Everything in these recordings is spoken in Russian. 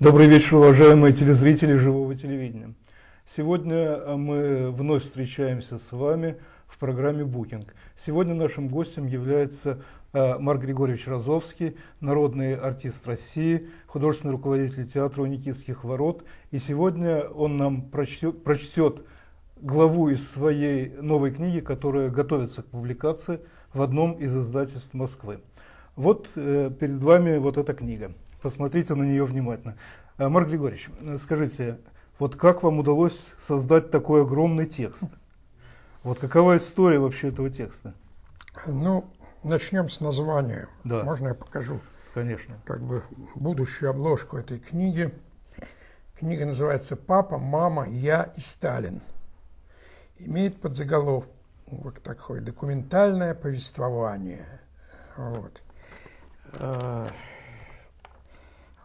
Добрый вечер, уважаемые телезрители живого телевидения. Сегодня а, мы вновь встречаемся с вами в программе «Букинг». Сегодня нашим гостем является а, Марк Григорьевич Розовский, народный артист России, художественный руководитель театра у Никитских ворот. И сегодня он нам прочтет, прочтет главу из своей новой книги, которая готовится к публикации в одном из издательств Москвы. Вот э, перед вами вот эта книга – посмотрите на нее внимательно. Э, Марк Григорьевич, э, скажите, вот как вам удалось создать такой огромный текст? Вот какова история вообще этого текста? Ну, начнем с названия. Да. Можно я покажу? Конечно. Как бы будущую обложку этой книги. Книга называется «Папа, мама, я и Сталин». Имеет подзаголовок вот «Документальное повествование». Вот. Э,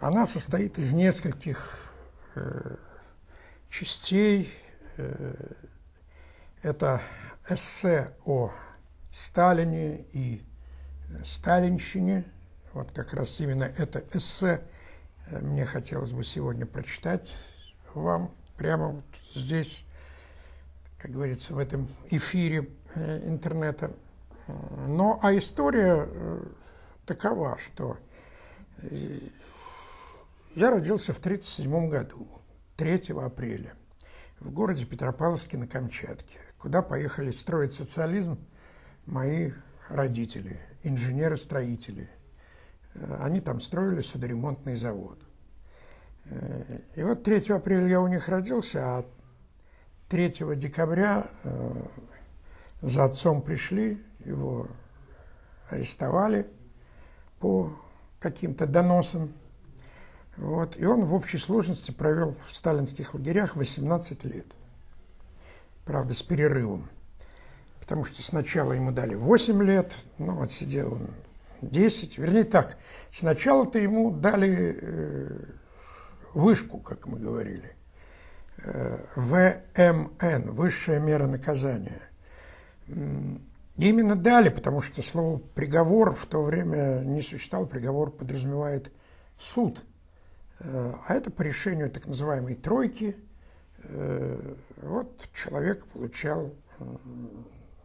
она состоит из нескольких э, частей. Э, это эссе о Сталине и Сталинщине. Вот как раз именно это эссе э, мне хотелось бы сегодня прочитать вам прямо вот здесь, как говорится, в этом эфире э, интернета. Но а история такова, что я родился в 1937 году, 3 апреля, в городе Петропавловске на Камчатке, куда поехали строить социализм мои родители, инженеры-строители. Э, они там строили судоремонтный завод. Э, и вот 3 апреля я у них родился, а 3 декабря э, за отцом пришли, его арестовали по каким-то доносам – вот. И он в общей сложности провел в сталинских лагерях 18 лет. Правда, с перерывом. Потому что сначала ему дали 8 лет, но ну, отсидел он 10. Вернее так, сначала-то ему дали э, вышку, как мы говорили. Э, ВМН, высшая мера наказания. Именно дали, потому что слово «приговор» в то время не существовало, Приговор подразумевает суд – а это по решению так называемой тройки. Э, вот человек получал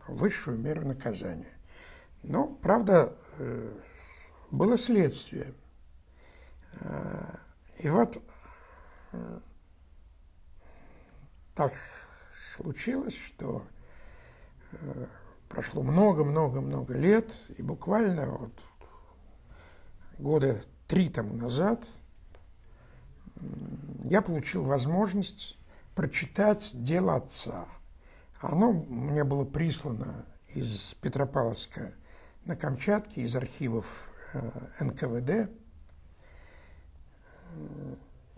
высшую меру наказания. Но, правда, э, было следствие. Э, и вот так случилось, что прошло много-много-много лет, и буквально вот года три тому назад – я получил возможность прочитать «Дело отца». Оно мне было прислано из Петропавловска на Камчатке, из архивов э, НКВД.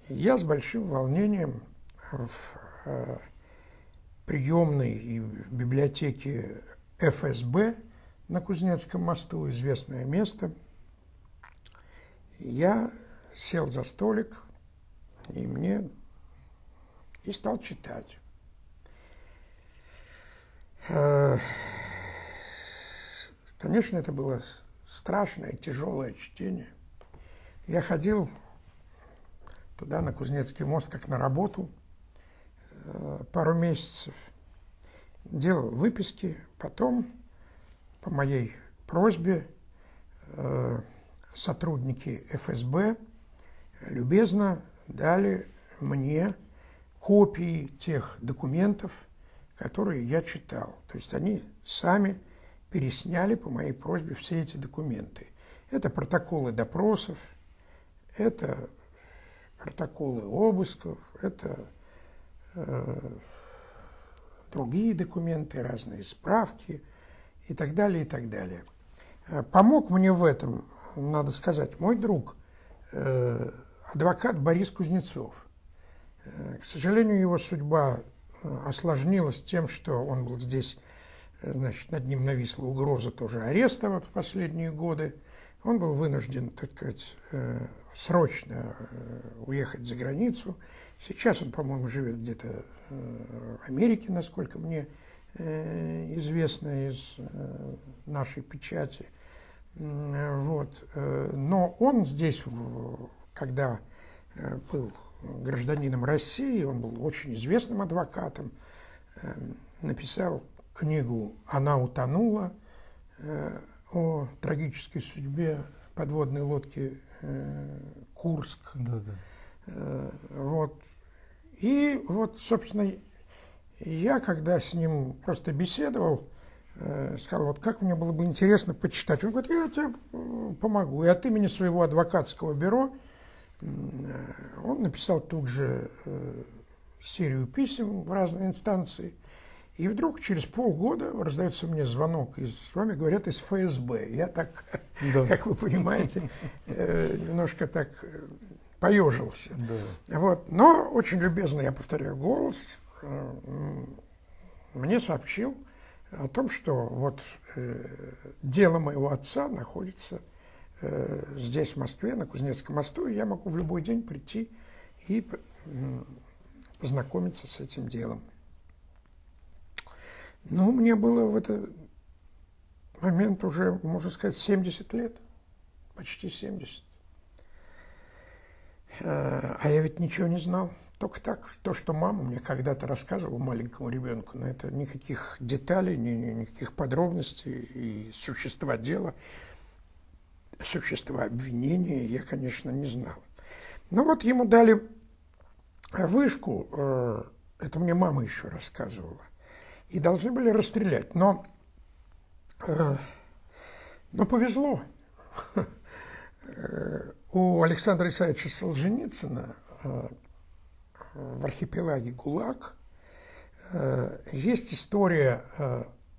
Я с большим волнением в э, приемной и библиотеке ФСБ на Кузнецком мосту, известное место, я сел за столик – и мне... И стал читать. Э, конечно, это было страшное, тяжелое чтение. Я ходил туда, на Кузнецкий мост, как на работу, э, пару месяцев. Делал выписки, потом по моей просьбе э, сотрудники ФСБ любезно дали мне копии тех документов, которые я читал. То есть они сами пересняли по моей просьбе все эти документы. Это протоколы допросов, это протоколы обысков, это э, другие документы, разные справки и так далее, и так далее. Помог мне в этом, надо сказать, мой друг э, адвокат Борис Кузнецов. Э, к сожалению, его судьба э, осложнилась тем, что он был здесь, э, значит, над ним нависла угроза тоже ареста вот в последние годы. Он был вынужден, так сказать, срочно уехать за границу. Сейчас он, по-моему, живет где-то в Америке, насколько мне известно из нашей печати. Вот. Но он здесь, когда э, был гражданином России, он был очень известным адвокатом, э, написал книгу «Она утонула» э, о трагической судьбе подводной лодки «Курск». Да, да. Вот. И вот, собственно, я, когда с ним просто беседовал, сказал, вот как мне было бы интересно почитать. Он говорит, я тебе помогу. И от имени своего адвокатского бюро – Э, он написал тут же э, серию писем в разные инстанции. И вдруг через полгода раздается мне звонок, и с вами говорят из ФСБ. Я так, да. как вы понимаете, э, немножко так поежился. Да. Вот. Но очень любезно, я повторяю, голос мне сообщил о том, что вот дело моего отца находится Э, здесь, в Москве, на Кузнецком мосту, я могу в любой день прийти и познакомиться с этим делом. Ну, мне было в этот момент уже, можно сказать, 70 лет, почти 70. Э, а я ведь ничего не знал. Только так, то, что мама мне когда-то рассказывала маленькому ребенку, но это никаких деталей, никаких подробностей и существа дела – существа обвинения я, конечно, не знал. Но вот ему дали вышку, э, это мне мама еще рассказывала, и должны были расстрелять. Но, э, но повезло. У Александра Исаевича Солженицына э, в архипелаге ГУЛАГ есть история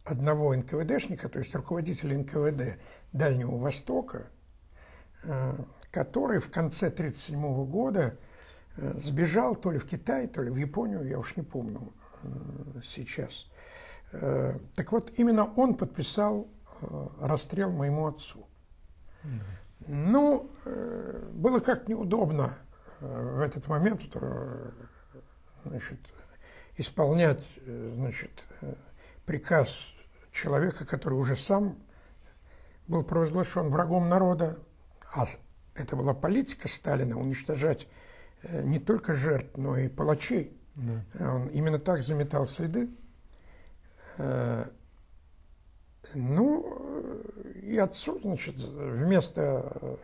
одного НКВДшника, то есть руководителя НКВД Дальнего Востока, Э, который в конце 1937 года э, сбежал то ли в Китай, то ли в Японию, я уж не помню э, сейчас. Так вот, именно он подписал расстрел моему отцу. Ну, было как неудобно в этот момент значит, исполнять значит, приказ человека, который уже сам был провозглашен врагом народа, а это была политика Сталина уничтожать э, не только жертв, но и палачей. Да. Он именно так заметал следы. Э, ну, и отцу, значит, вместо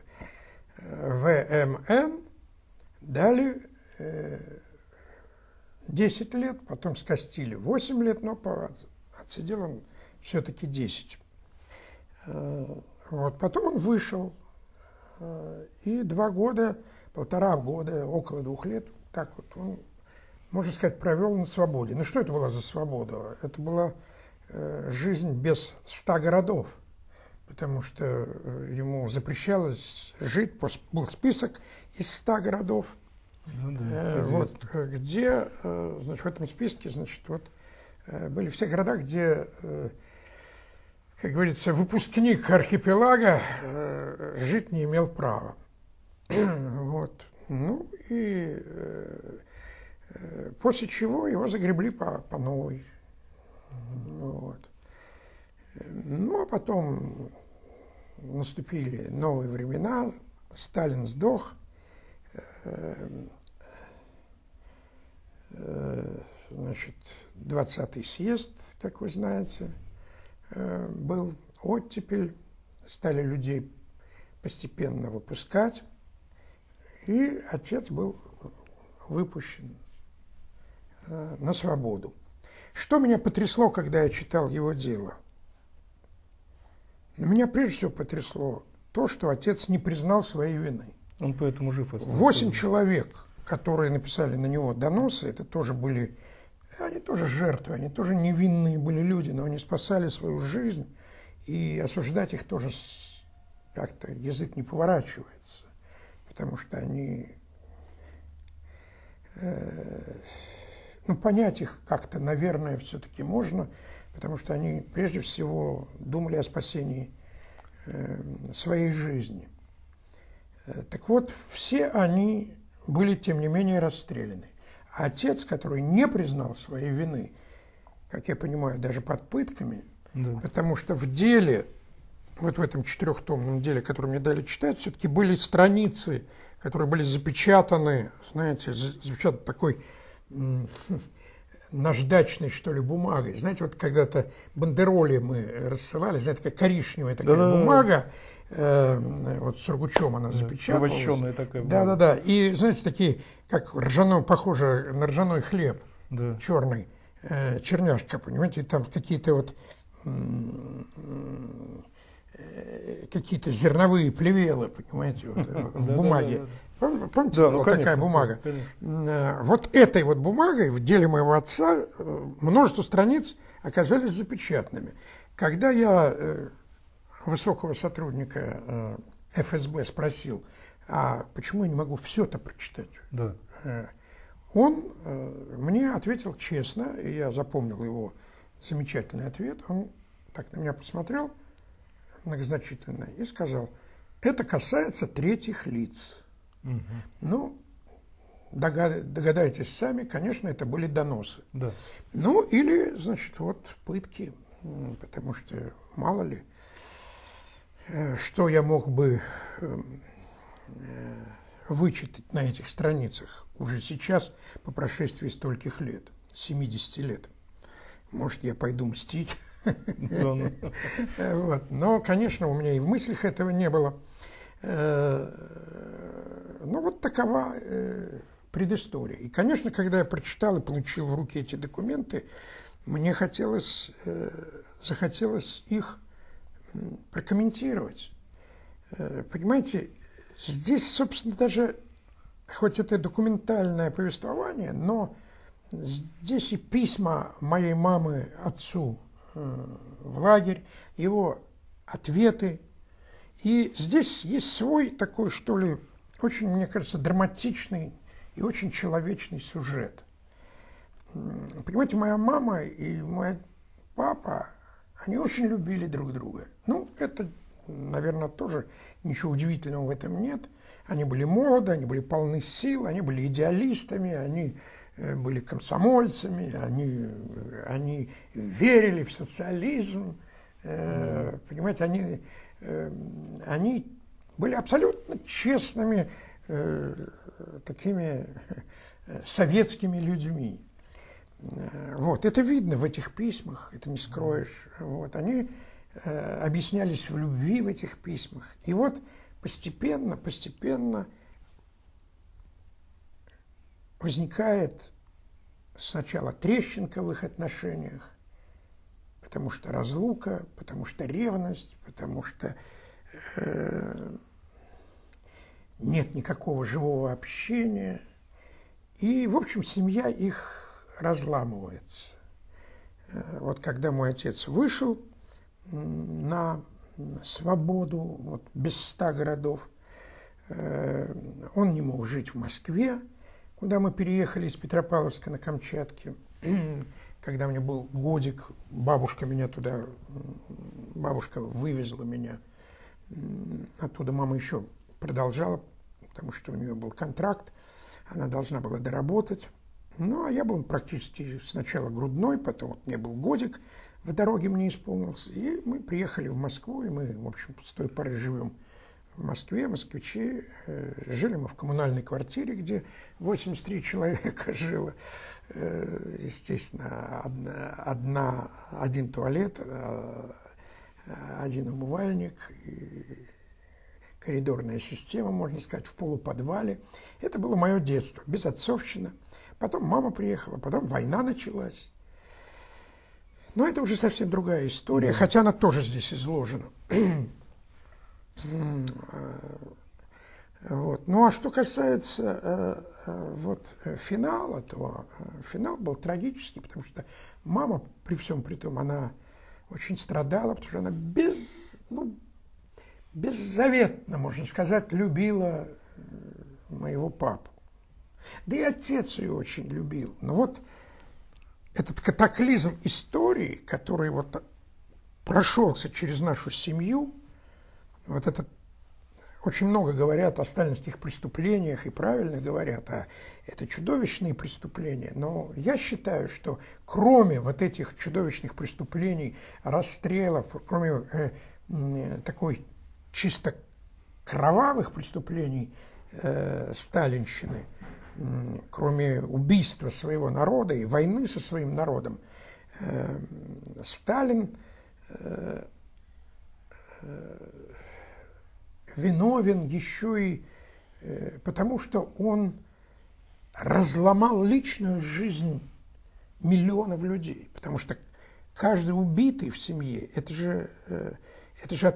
э, ВМН дали 10 лет, потом скостили 8 лет, но отсидел он все-таки 10. Вот, потом он вышел, Э, и два года, полтора года, около двух лет, так вот он, можно сказать, провел на свободе. Ну что это была за свобода? Это была э, жизнь без ста городов, потому что э, ему запрещалось жить, был список из ста городов, ну, да, вот, где значит, в этом списке значит, вот, были все города, где как говорится, выпускник архипелага э, жить не имел права. вот. Ну и э, э, после чего его загребли по, по новой. Вот. Ну а потом наступили новые времена, Сталин сдох, э, э значит, 20-й съезд, как вы знаете – Э, был оттепель, стали людей постепенно выпускать, и отец был выпущен э, на свободу. Что меня потрясло, когда я читал его дело? Ну, меня прежде всего потрясло то, что отец не признал своей вины. Он поэтому жив. Восемь человек, которые написали на него доносы, это тоже были они тоже жертвы, они тоже невинные были люди, но они спасали свою жизнь, и осуждать их тоже как-то язык не поворачивается, потому что они... Э, ну, понять их как-то, наверное, все-таки можно, потому что они прежде всего думали о спасении э, своей жизни. Э, так вот, все они были, тем не менее, расстреляны. А отец, который не признал своей вины, как я понимаю, даже под пытками, да. потому что в деле, вот в этом четырехтомном деле, который мне дали читать, все-таки были страницы, которые были запечатаны, знаете, запечатаны такой хм, наждачной, что ли, бумагой. Знаете, вот когда-то бандероли мы рассылали, знаете, такая коричневая такая да, бумага, да. Э, вот Сургучом она запечаталась. Да, такая да, да, да. И, знаете, такие, как ржаной, похоже на ржаной хлеб да. черный, э, черняшка, понимаете, там какие-то вот э, какие-то зерновые плевелы, понимаете, вот, в бумаге. Помните, да, ну, конечно, такая бумага? Конечно. Вот этой вот бумагой в деле моего отца множество страниц оказались запечатанными. Когда я высокого сотрудника э, ФСБ спросил, а почему я не могу все это прочитать? Да. Э, он э, мне ответил честно, и я запомнил его замечательный ответ. Он так на меня посмотрел многозначительно и сказал, это касается третьих лиц. Угу. Ну, догадайтесь сами, конечно, это были доносы. Да. Ну, или, значит, вот пытки, потому что мало ли. Э, что я мог бы эм, э, вычитать на этих страницах уже сейчас, по прошествии стольких лет, 70 лет. Может, я пойду мстить. Ну. Э, вот. Но, конечно, у меня и в мыслях этого не было. Ну, вот такова предыстория. И, конечно, когда я прочитал и получил в руки эти документы, мне хотелось, захотелось их прокомментировать. Э, понимаете, здесь, собственно, даже, хоть это документальное повествование, но здесь и письма моей мамы отцу э, в лагерь, его ответы. И здесь есть свой такой, что ли, очень, мне кажется, драматичный и очень человечный сюжет. Понимаете, моя мама и мой папа они очень любили друг друга. Ну, это, наверное, тоже ничего удивительного в этом нет. Они были молоды, они были полны сил, они были идеалистами, они э, были комсомольцами, они, э, они верили в социализм. Э, понимаете, они, они были абсолютно честными такими советскими людьми. Э, вот, это видно в этих письмах, это не скроешь. Вот, они э, объяснялись в любви в этих письмах. И вот постепенно, постепенно возникает сначала трещинка в их отношениях, потому что разлука, потому что ревность, потому что э, нет никакого живого общения. И, в общем, семья их разламывается. Э, вот когда мой отец вышел на свободу вот, без ста городов, э, он не мог жить в Москве, куда мы переехали из Петропавловска на Камчатке. Когда мне был годик, бабушка меня туда, бабушка вывезла меня. Оттуда мама еще продолжала, потому что у нее был контракт, она должна была доработать. Ну, а я был практически сначала грудной, потом вот мне был годик, в дороге мне исполнился. И мы приехали в Москву, и мы, в общем, с той поры живем в Москве, москвичи. Э, жили мы в коммунальной квартире, где 83 человека жило. Э, естественно, одна, одна, один туалет, а, а, один умывальник, коридорная система, можно сказать, в полуподвале. Это было мое детство, безотцовщина – Потом мама приехала, потом война началась. Но это уже совсем другая история, хотя она тоже здесь изложена. Э, вот. Ну а что касается э, э, вот, финала, то финал был трагический, потому что мама при всем при том, она очень страдала, потому что она без, ну, беззаветно, можно сказать, любила моего папу. Да и отец ее очень любил. Но вот этот катаклизм истории, который вот прошелся через нашу семью, вот этот очень много говорят о сталинских преступлениях и правильно говорят, а это чудовищные преступления. Но я считаю, что кроме вот этих чудовищных преступлений, расстрелов, кроме э, такой чисто кровавых преступлений э, сталинщины – кроме убийства своего народа и войны со своим народом, э, Сталин э, э, виновен еще и потому, что он разломал личную жизнь миллионов людей, потому что каждый убитый в семье, это же, это же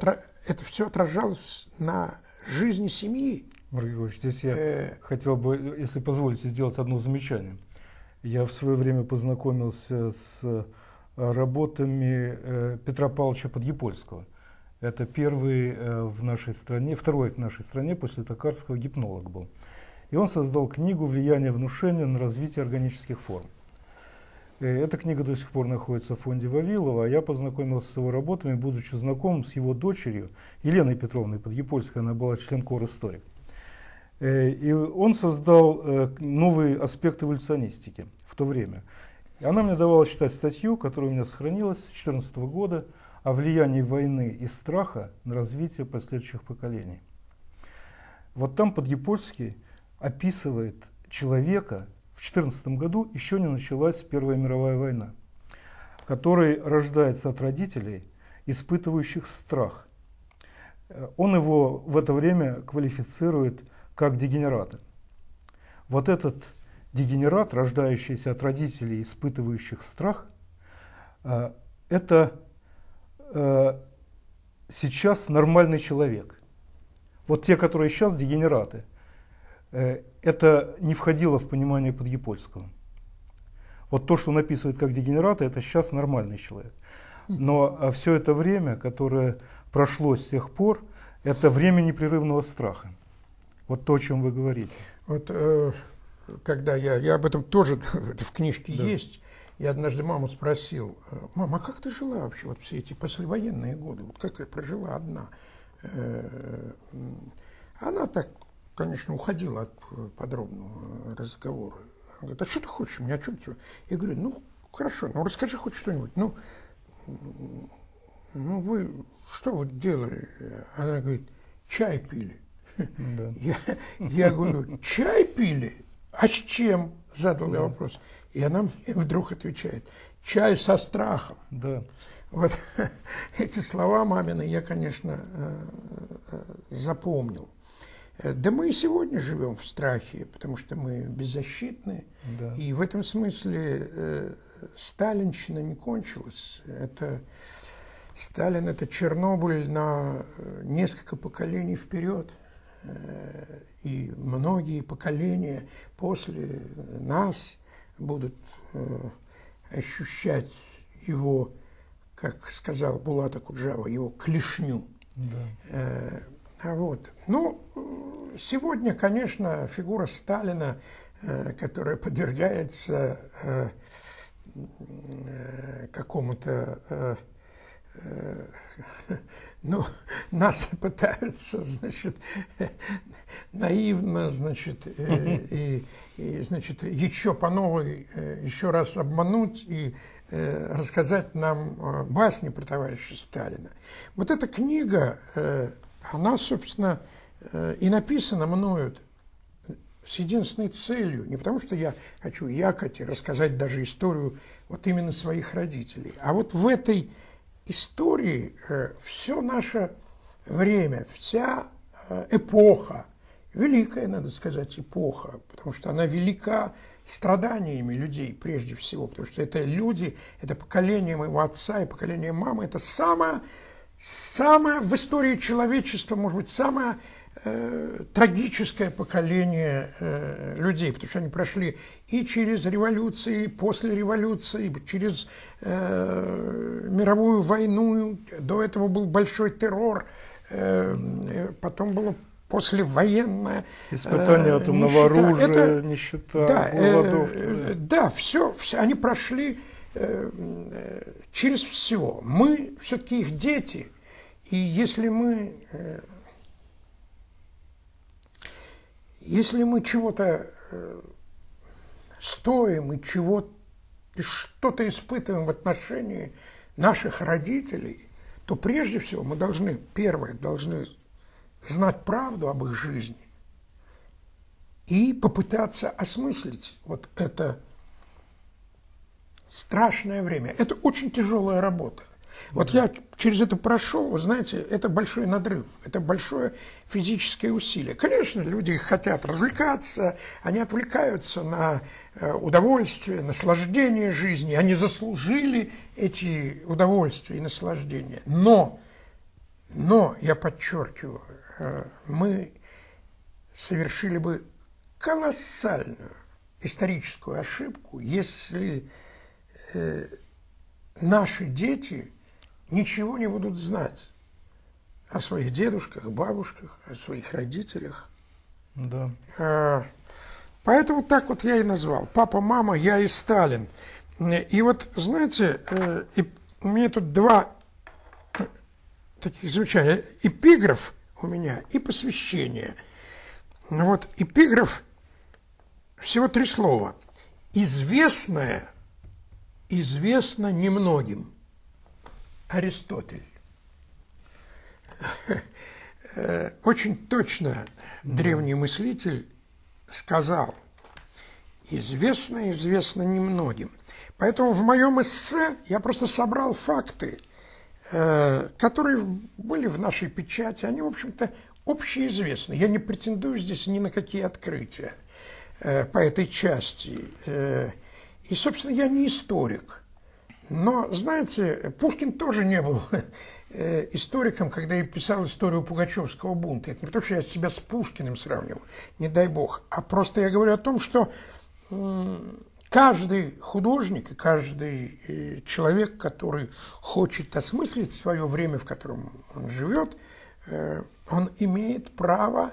это все отражалось на жизни семьи. Марк здесь я э. хотел бы, если позволите, сделать одно замечание. Я в свое время познакомился с э, работами э, Петра Павловича Подъепольского. Это первый в нашей стране, второй в нашей стране после Токарского гипнолог был. И он создал книгу «Влияние внушения на развитие органических форм». эта книга до сих пор находится в фонде Вавилова, а я познакомился с его работами, будучи знакомым с его дочерью Еленой Петровной Подъепольской, она была член кор «Историк». Э, и он создал э, новые аспекты эволюционистики в то время. И она мне давала читать статью, которая у меня сохранилась с 2014 года, о влиянии войны и страха на развитие последующих поколений. Вот там Подъепольский описывает человека, в 2014 году еще не началась Первая мировая война, который рождается от родителей, испытывающих страх. Э, он его в это время квалифицирует как дегенераты. Вот этот дегенерат, рождающийся от родителей, испытывающих страх, э, это э, сейчас нормальный человек. Вот те, которые сейчас дегенераты, э, это не входило в понимание Подъепольского. Вот то, что он описывает как дегенераты, это сейчас нормальный человек. Но а, все это время, которое прошло с тех пор, это время непрерывного страха. Вот то, о чем вы говорите. Вот э, когда я, я об этом тоже в книжке да. есть, я однажды маму спросил, э, мама, а как ты жила вообще вот все эти послевоенные годы? Вот как ты прожила одна? Э, она так, конечно, уходила от подробного разговора. Она говорит, а что ты хочешь меня, о чем тебе? Я говорю, ну, хорошо, ну, расскажи хоть что-нибудь. Ну, ну, вы что вот делали? Она говорит, чай пили. Да. Я, я говорю, чай пили? А с чем? Задал да. я вопрос. И она мне вдруг отвечает, чай со страхом. Да. Вот эти слова мамины я, конечно, э, э, запомнил. Э, да мы и сегодня живем в страхе, потому что мы беззащитны. Да. И в этом смысле э, сталинщина не кончилась. Это, Сталин – это Чернобыль на несколько поколений вперед. Э, и многие поколения после нас будут э, ощущать его, как сказал Булата Куджава, его клешню. Да. Э, а вот. Ну, сегодня, конечно, фигура Сталина, которая подвергается какому-то Э, ну, нас пытаются, значит, наивно, значит, э, и, и, значит, еще по новой, э, еще раз обмануть и рассказать нам басни про товарища Сталина. Вот эта книга, она, собственно, и написана мною с единственной целью, не потому что я хочу якать и рассказать даже историю вот именно своих родителей, а вот в этой истории э, все наше время, вся э, эпоха, великая, надо сказать, эпоха, потому что она велика страданиями людей прежде всего, потому что это люди, это поколение моего отца и поколение мамы, это самое, самое в истории человечества, может быть, самое Э, трагическое поколение э, людей, потому что они прошли и через революции, и после революции, через э, мировую войну, до этого был большой террор, потом было послевоенное... Испытание атомного оружия, Это, нищета, да, голодовки. Да, все, все, они прошли через все. Мы все-таки их дети, и если мы Если мы чего-то э, стоим и чего что-то испытываем в отношении наших родителей, то прежде всего мы должны, первое, должны знать правду об их жизни и попытаться осмыслить вот это страшное время. Это очень тяжелая работа. Вот я через это прошел, вы знаете, это большой надрыв, это большое физическое усилие. Конечно, люди хотят развлекаться, они отвлекаются на э, удовольствие, наслаждение жизни, они заслужили эти удовольствия и наслаждения. Но, но, я подчеркиваю, э, мы совершили бы колоссальную историческую ошибку, если э, наши дети ничего не будут знать о своих дедушках, бабушках, о своих родителях. Да. А, поэтому так вот я и назвал. Папа, мама, я и Сталин. И вот, знаете, э, и у меня тут два э, таких замечания. Эпиграф у меня и посвящение. Ну вот эпиграф всего три слова. Известное известно немногим. Аристотель очень точно древний мыслитель сказал, известно, известно немногим. Поэтому в моем эссе я просто собрал факты, э, которые были в нашей печати, они, в общем-то, общеизвестны. Я не претендую здесь ни на какие открытия э, по этой части. Э, и, собственно, я не историк – но, знаете, Пушкин тоже не был э, историком, когда я писал историю Пугачевского бунта. Это не потому, что я себя с Пушкиным сравнивал, не дай бог, а просто я говорю о том, что каждый художник и каждый э, человек, который хочет осмыслить свое время, в котором он живет, э, он имеет право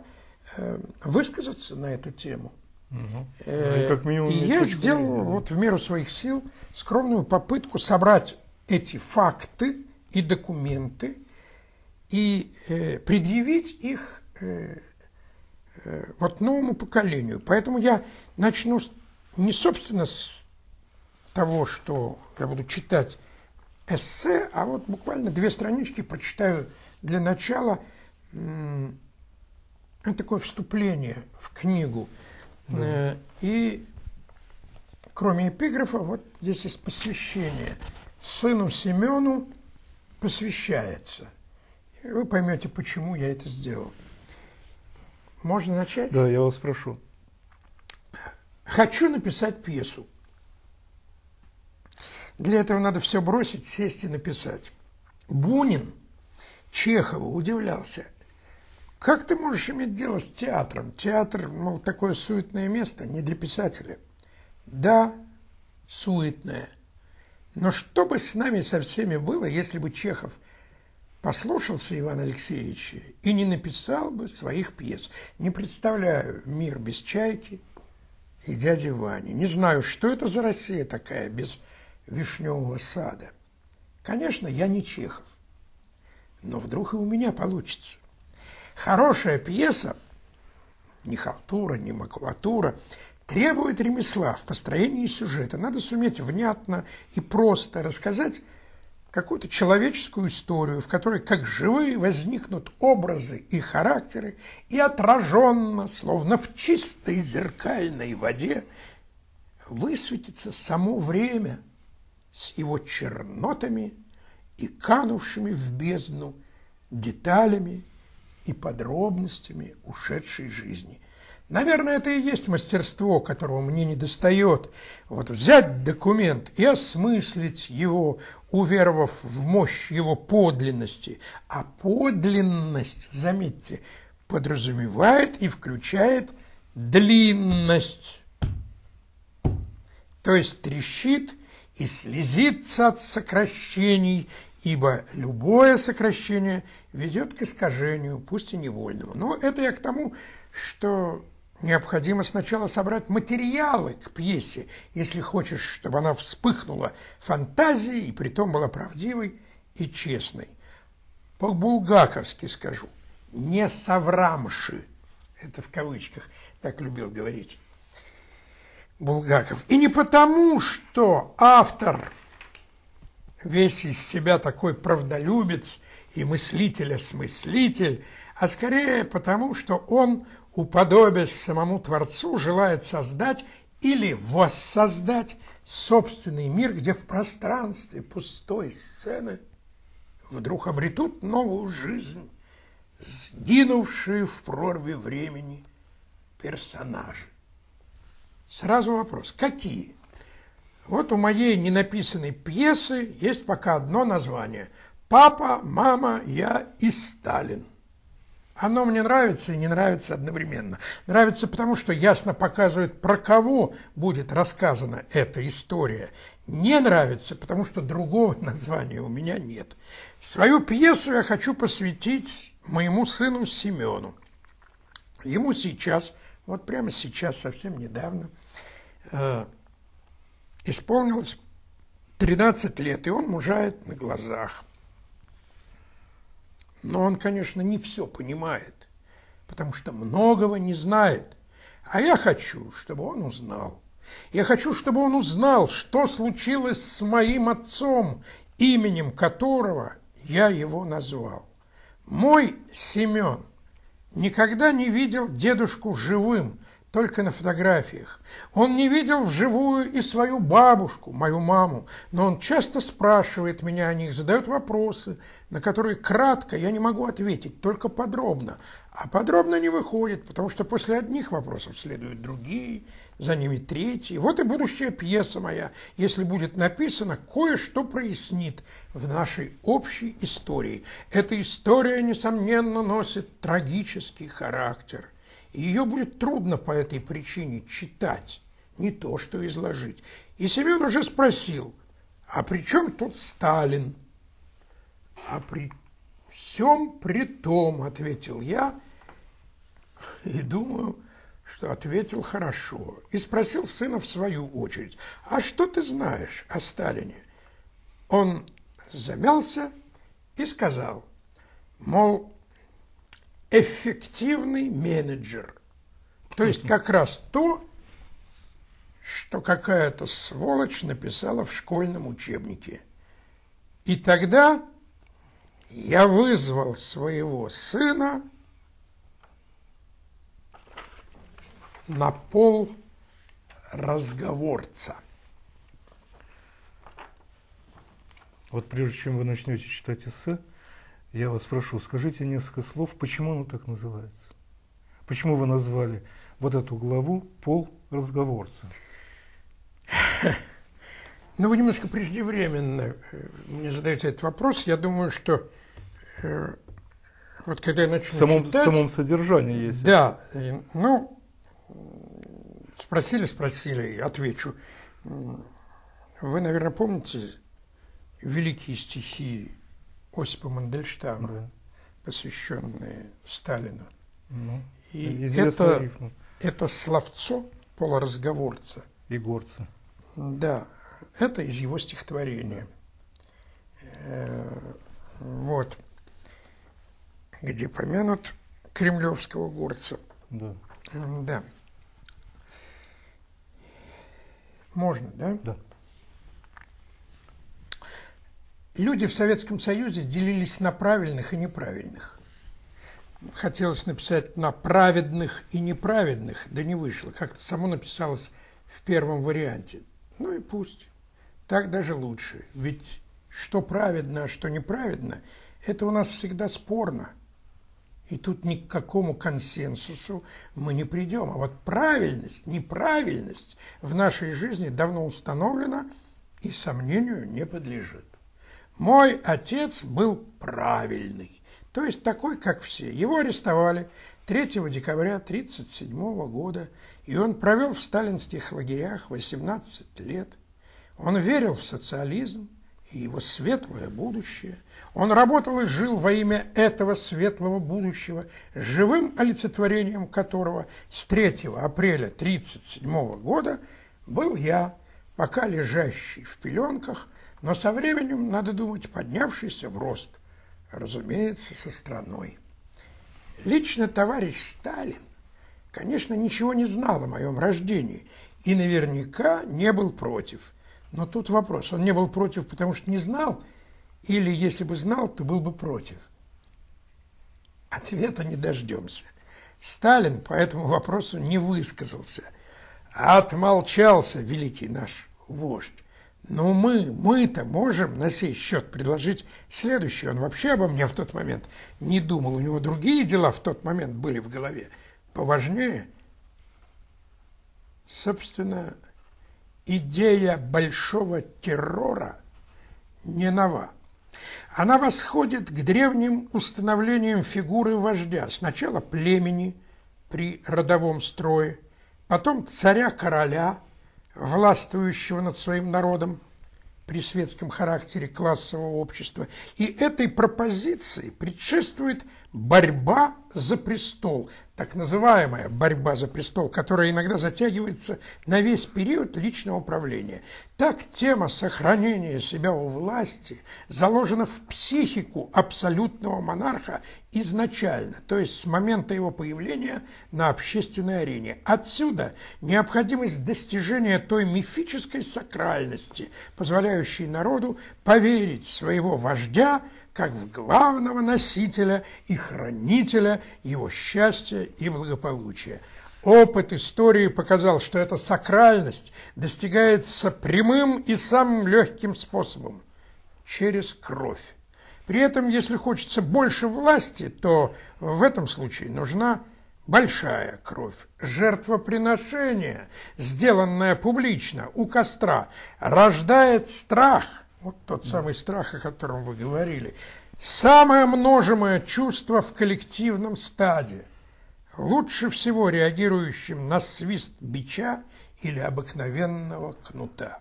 высказаться на эту тему. Угу. И, э, как и я сделал зрения. вот в меру своих сил скромную попытку собрать эти факты и документы и э, предъявить их э, э, вот новому поколению. Поэтому я начну с, не собственно с того, что я буду читать эссе, а вот буквально две странички прочитаю для начала. Это такое вступление в книгу – Э, и кроме эпиграфа, вот здесь есть посвящение. Сыну Семену посвящается. И вы поймете, почему я это сделал. Можно начать? Да, я вас прошу. Хочу написать пьесу. Для этого надо все бросить, сесть и написать. Бунин Чехову удивлялся. Как ты можешь иметь дело с театром? Театр, мол, такое суетное место, не для писателя. Да, суетное. Но что бы с нами со всеми было, если бы Чехов послушался Ивана Алексеевича и не написал бы своих пьес? Не представляю мир без чайки и дяди Вани. Не знаю, что это за Россия такая без вишневого сада. Конечно, я не Чехов, но вдруг и у меня получится. Хорошая пьеса, не халтура, не макулатура, требует ремесла в построении сюжета. Надо суметь внятно и просто рассказать какую-то человеческую историю, в которой, как живые, возникнут образы и характеры, и отраженно, словно в чистой зеркальной воде, высветится само время с его чернотами и канувшими в бездну деталями и подробностями ушедшей жизни. Наверное, это и есть мастерство, которого мне недостает. Вот взять документ и осмыслить его, уверовав в мощь его подлинности. А подлинность, заметьте, подразумевает и включает длинность. То есть трещит и слезится от сокращений, ибо любое сокращение ведет к искажению, пусть и невольному. Но это я к тому, что необходимо сначала собрать материалы к пьесе, если хочешь, чтобы она вспыхнула фантазией и притом была правдивой и честной. По-булгаковски скажу, не соврамши, это в кавычках так любил говорить Булгаков. И не потому, что автор весь из себя такой правдолюбец и мыслитель-осмыслитель, а скорее потому, что он, уподобясь самому Творцу, желает создать или воссоздать собственный мир, где в пространстве пустой сцены вдруг обретут новую жизнь сгинувшие в прорве времени персонажи. Сразу вопрос, какие? Вот у моей ненаписанной пьесы есть пока одно название. «Папа, мама, я и Сталин». Оно мне нравится и не нравится одновременно. Нравится потому, что ясно показывает, про кого будет рассказана эта история. Не нравится, потому что другого названия у меня нет. Свою пьесу я хочу посвятить моему сыну Семену. Ему сейчас, вот прямо сейчас, совсем недавно, э, исполнилось 13 лет, и он мужает на глазах. Но он, конечно, не все понимает, потому что многого не знает. А я хочу, чтобы он узнал. Я хочу, чтобы он узнал, что случилось с моим отцом, именем которого я его назвал. Мой Семен никогда не видел дедушку живым, только на фотографиях. Он не видел вживую и свою бабушку, мою маму, но он часто спрашивает меня о них, задает вопросы, на которые кратко я не могу ответить, только подробно. А подробно не выходит, потому что после одних вопросов следуют другие, за ними третьи. Вот и будущая пьеса моя, если будет написана, кое-что прояснит в нашей общей истории. Эта история, несомненно, носит трагический характер – ее будет трудно по этой причине читать, не то что изложить. И Семен уже спросил, а при чем тут Сталин? А при всем при том, ответил я, и думаю, что ответил хорошо. И спросил сына в свою очередь, а что ты знаешь о Сталине? Он замялся и сказал, мол, эффективный менеджер. То есть как раз то, что какая-то сволочь написала в школьном учебнике. И тогда я вызвал своего сына на пол разговорца. Вот прежде чем вы начнете читать эссе, я вас прошу, скажите несколько слов, почему оно так называется? Почему вы назвали вот эту главу «Пол разговорца»? Ну, вы немножко преждевременно э, мне задаете этот вопрос. Я думаю, что э, вот когда я начну в самом, читать... В самом содержании есть. Да. И, ну, спросили, спросили, отвечу. Вы, наверное, помните великие стихи Осипа Мандельштама, да. посвященные Сталину. Ну, и э, это, это словцо полуразговорца. И горца. Да, это из его стихотворения. Э, вот, где помянут кремлевского горца. Да. Да. Можно, да? Да. Люди в Советском Союзе делились на правильных и неправильных. Хотелось написать на праведных и неправедных, да не вышло. Как-то само написалось в первом варианте. Ну и пусть. Так даже лучше. Ведь что праведно, а что неправедно, это у нас всегда спорно. И тут ни к какому консенсусу мы не придем. А вот правильность, неправильность в нашей жизни давно установлена и сомнению не подлежит. Мой отец был правильный, то есть такой, как все. Его арестовали 3 декабря 1937 года, и он провел в сталинских лагерях 18 лет. Он верил в социализм и его светлое будущее. Он работал и жил во имя этого светлого будущего, живым олицетворением которого с 3 апреля 1937 года был я, пока лежащий в пеленках – но со временем, надо думать, поднявшийся в рост, разумеется, со страной. Лично товарищ Сталин, конечно, ничего не знал о моем рождении и наверняка не был против. Но тут вопрос, он не был против, потому что не знал, или если бы знал, то был бы против. Ответа не дождемся. Сталин по этому вопросу не высказался, а отмолчался великий наш вождь. Но ну, мы, мы-то можем на сей счет предложить следующее. Он вообще обо мне в тот момент не думал. У него другие дела в тот момент были в голове. Поважнее. Собственно, идея большого террора не нова. Она восходит к древним установлениям фигуры вождя. Сначала племени при родовом строе, потом царя-короля – властвующего над своим народом при светском характере классового общества. И этой пропозиции предшествует борьба за престол, так называемая борьба за престол, которая иногда затягивается на весь период личного управления. Так тема сохранения себя у власти заложена в психику абсолютного монарха изначально, то есть с момента его появления на общественной арене. Отсюда необходимость достижения той мифической сакральности, позволяющей народу поверить в своего вождя – как в главного носителя и хранителя его счастья и благополучия. Опыт истории показал, что эта сакральность достигается прямым и самым легким способом – через кровь. При этом, если хочется больше власти, то в этом случае нужна большая кровь, жертвоприношение, сделанное публично у костра, рождает страх – вот тот самый страх, о котором вы говорили. Самое множимое чувство в коллективном стаде, лучше всего реагирующим на свист бича или обыкновенного кнута.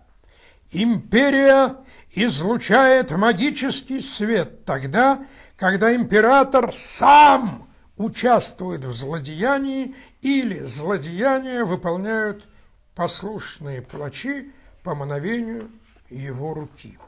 Империя излучает магический свет тогда, когда император сам участвует в злодеянии или злодеяния выполняют послушные плачи по мановению его руки.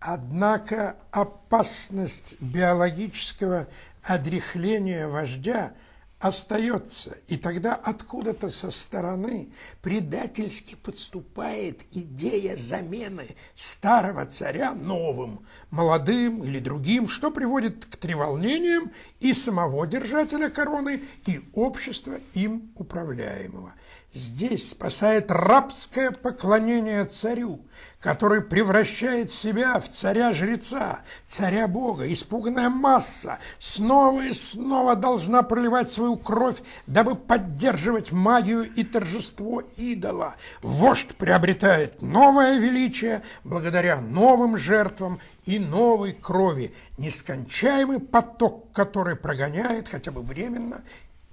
Однако опасность биологического одряхления вождя остается, и тогда откуда-то со стороны предательски подступает идея замены старого царя новым, молодым или другим, что приводит к треволнениям и самого держателя короны, и общества им управляемого. Здесь спасает рабское поклонение царю, который превращает себя в царя-жреца, царя-бога. Испуганная масса снова и снова должна проливать свою кровь, дабы поддерживать магию и торжество идола. Вождь приобретает новое величие благодаря новым жертвам и новой крови, нескончаемый поток, который прогоняет хотя бы временно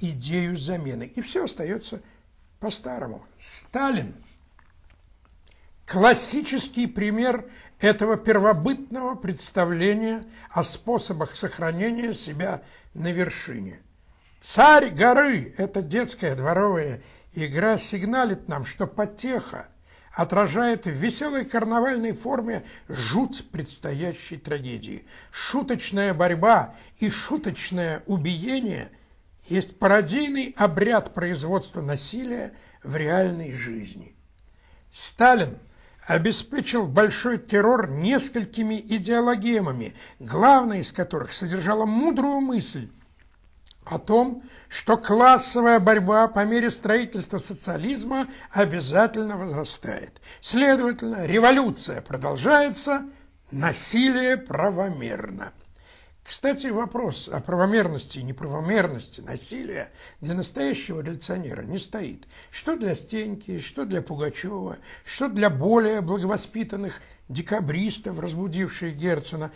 идею замены. И все остается по-старому. Сталин – классический пример этого первобытного представления о способах сохранения себя на вершине. «Царь горы» – это детская дворовая игра сигналит нам, что потеха отражает в веселой карнавальной форме жуть предстоящей трагедии. Шуточная борьба и шуточное убиение – есть пародийный обряд производства насилия в реальной жизни. Сталин обеспечил большой террор несколькими идеологемами, главная из которых содержала мудрую мысль о том, что классовая борьба по мере строительства социализма обязательно возрастает. Следовательно, революция продолжается, насилие правомерно. Кстати, вопрос о правомерности и неправомерности насилия для настоящего революционера не стоит. Что для Стеньки, что для Пугачева, что для более благовоспитанных декабристов, разбудивших Герцена,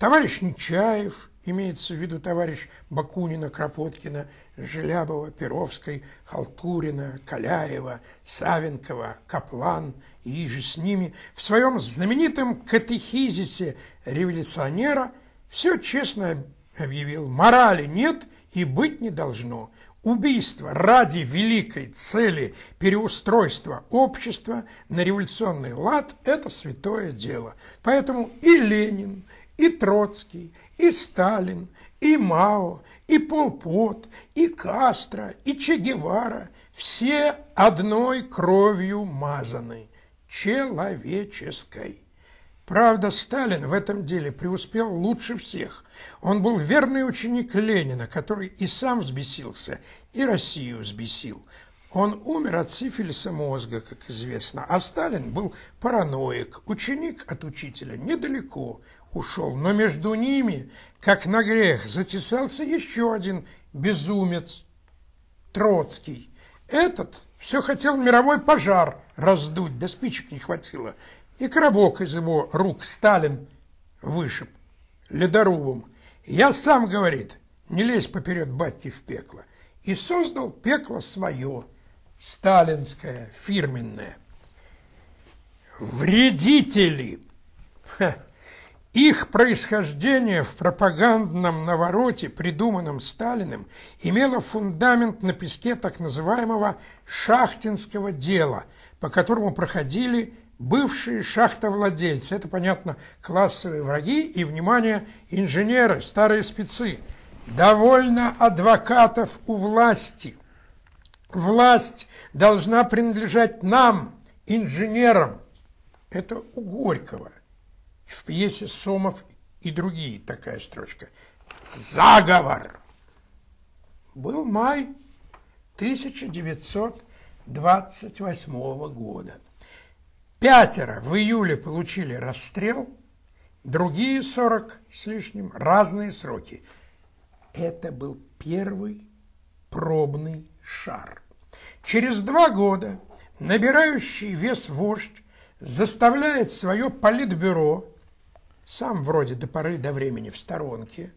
товарищ Нечаев, имеется в виду товарищ Бакунина, Кропоткина, Желябова, Перовской, Халтурина, Каляева, Савенкова, Каплан и же с ними в своем знаменитом катехизисе революционера – все честно объявил, морали нет и быть не должно. Убийство ради великой цели переустройства общества на революционный лад – это святое дело. Поэтому и Ленин, и Троцкий, и Сталин, и Мао, и Полпот, и Кастро, и Че Гевара – все одной кровью мазаны – человеческой. Правда, Сталин в этом деле преуспел лучше всех. Он был верный ученик Ленина, который и сам взбесился, и Россию взбесил. Он умер от сифилиса мозга, как известно, а Сталин был параноик. Ученик от учителя недалеко ушел, но между ними, как на грех, затесался еще один безумец – Троцкий. Этот все хотел мировой пожар раздуть, да спичек не хватило – и коробок из его рук Сталин вышиб ледорубом. «Я сам, — говорит, — не лезь поперед батьки в пекло». И создал пекло свое, сталинское, фирменное. Вредители! Ха. Их происхождение в пропагандном навороте, придуманном Сталиным, имело фундамент на песке так называемого «шахтинского дела», по которому проходили бывшие шахтовладельцы. Это, понятно, классовые враги и, внимание, инженеры, старые спецы. Довольно адвокатов у власти. Власть должна принадлежать нам, инженерам. Это у Горького. В пьесе Сомов и другие такая строчка. Заговор. Был май 1928 года. Пятеро в июле получили расстрел, другие 40 с лишним, разные сроки. Это был первый пробный шар. Через два года набирающий вес вождь заставляет свое политбюро, сам вроде до поры до времени в сторонке,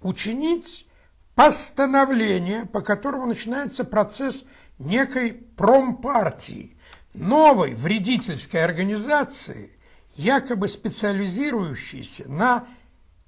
учинить постановление, по которому начинается процесс некой промпартии, новой вредительской организации, якобы специализирующейся на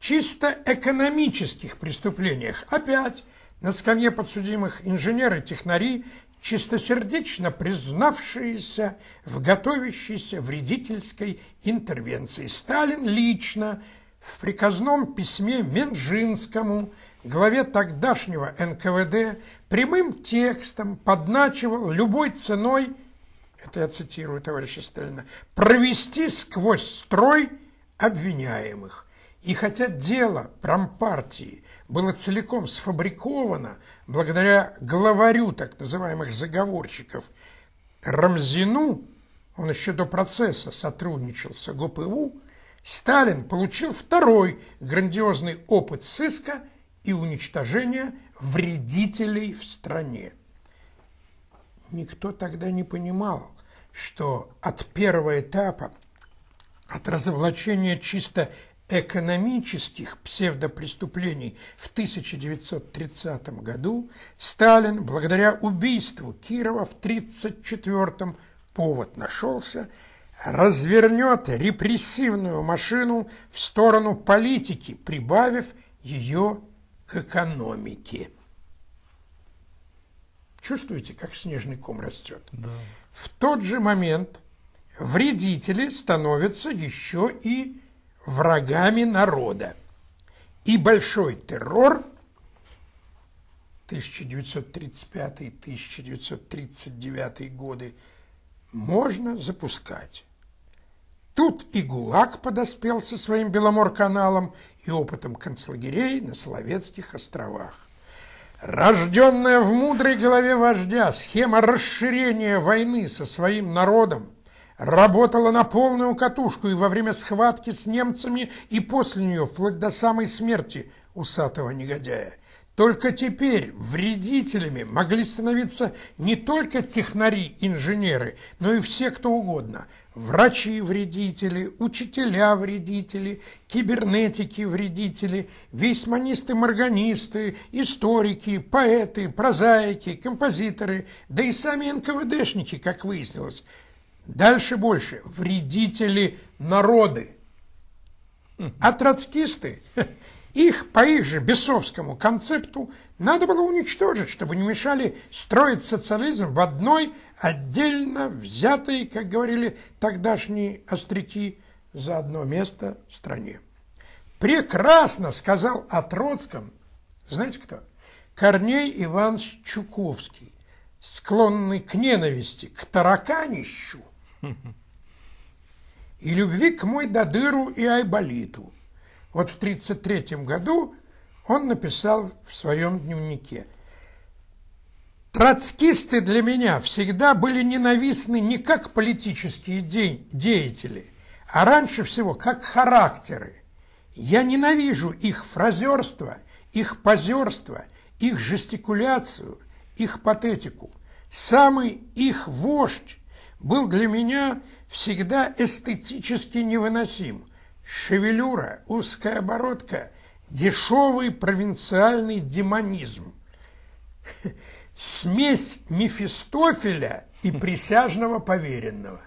чисто экономических преступлениях. Опять на скамье подсудимых инженеры, технари, чистосердечно признавшиеся в готовящейся вредительской интервенции. Сталин лично в приказном письме Менжинскому, главе тогдашнего НКВД, прямым текстом подначивал любой ценой – это я цитирую товарища Сталина, провести сквозь строй обвиняемых. И хотя дело промпартии было целиком сфабриковано благодаря главарю так называемых заговорщиков Рамзину, он еще до процесса сотрудничал с ГПУ, Сталин получил второй грандиозный опыт сыска и уничтожения вредителей в стране. Никто тогда не понимал, что от первого этапа, от разоблачения чисто экономических псевдопреступлений в 1930 году Сталин, благодаря убийству Кирова в 1934 повод нашелся, развернет репрессивную машину в сторону политики, прибавив ее к экономике. Чувствуете, как снежный ком растет? Да. В тот же момент вредители становятся еще и врагами народа. И большой террор 1935-1939 годы можно запускать. Тут и ГУЛАГ подоспел со своим Беломор-каналом и опытом концлагерей на Соловецких островах. Рожденная в мудрой голове вождя схема расширения войны со своим народом работала на полную катушку и во время схватки с немцами, и после нее, вплоть до самой смерти усатого негодяя. Только теперь вредителями могли становиться не только технари-инженеры, но и все кто угодно. Врачи-вредители, учителя-вредители, кибернетики-вредители, весьманисты-морганисты, историки, поэты, прозаики, композиторы, да и сами НКВДшники, как выяснилось. Дальше больше. Вредители народы. А троцкисты Их по их же бесовскому концепту надо было уничтожить, чтобы не мешали строить социализм в одной отдельно взятой, как говорили тогдашние остряки, за одно место в стране. Прекрасно сказал о Троцком, знаете кто? Корней Иванович Чуковский, склонный к ненависти, к тараканищу и любви к мой додыру и айболиту – вот в 1933 году он написал в своем дневнике. Троцкисты для меня всегда были ненавистны не как политические де деятели, а раньше всего как характеры. Я ненавижу их фразерство, их позерство, их жестикуляцию, их патетику. Самый их вождь был для меня всегда эстетически невыносим – шевелюра, узкая оборотка, дешевый провинциальный демонизм. Смесь Мефистофеля и присяжного поверенного.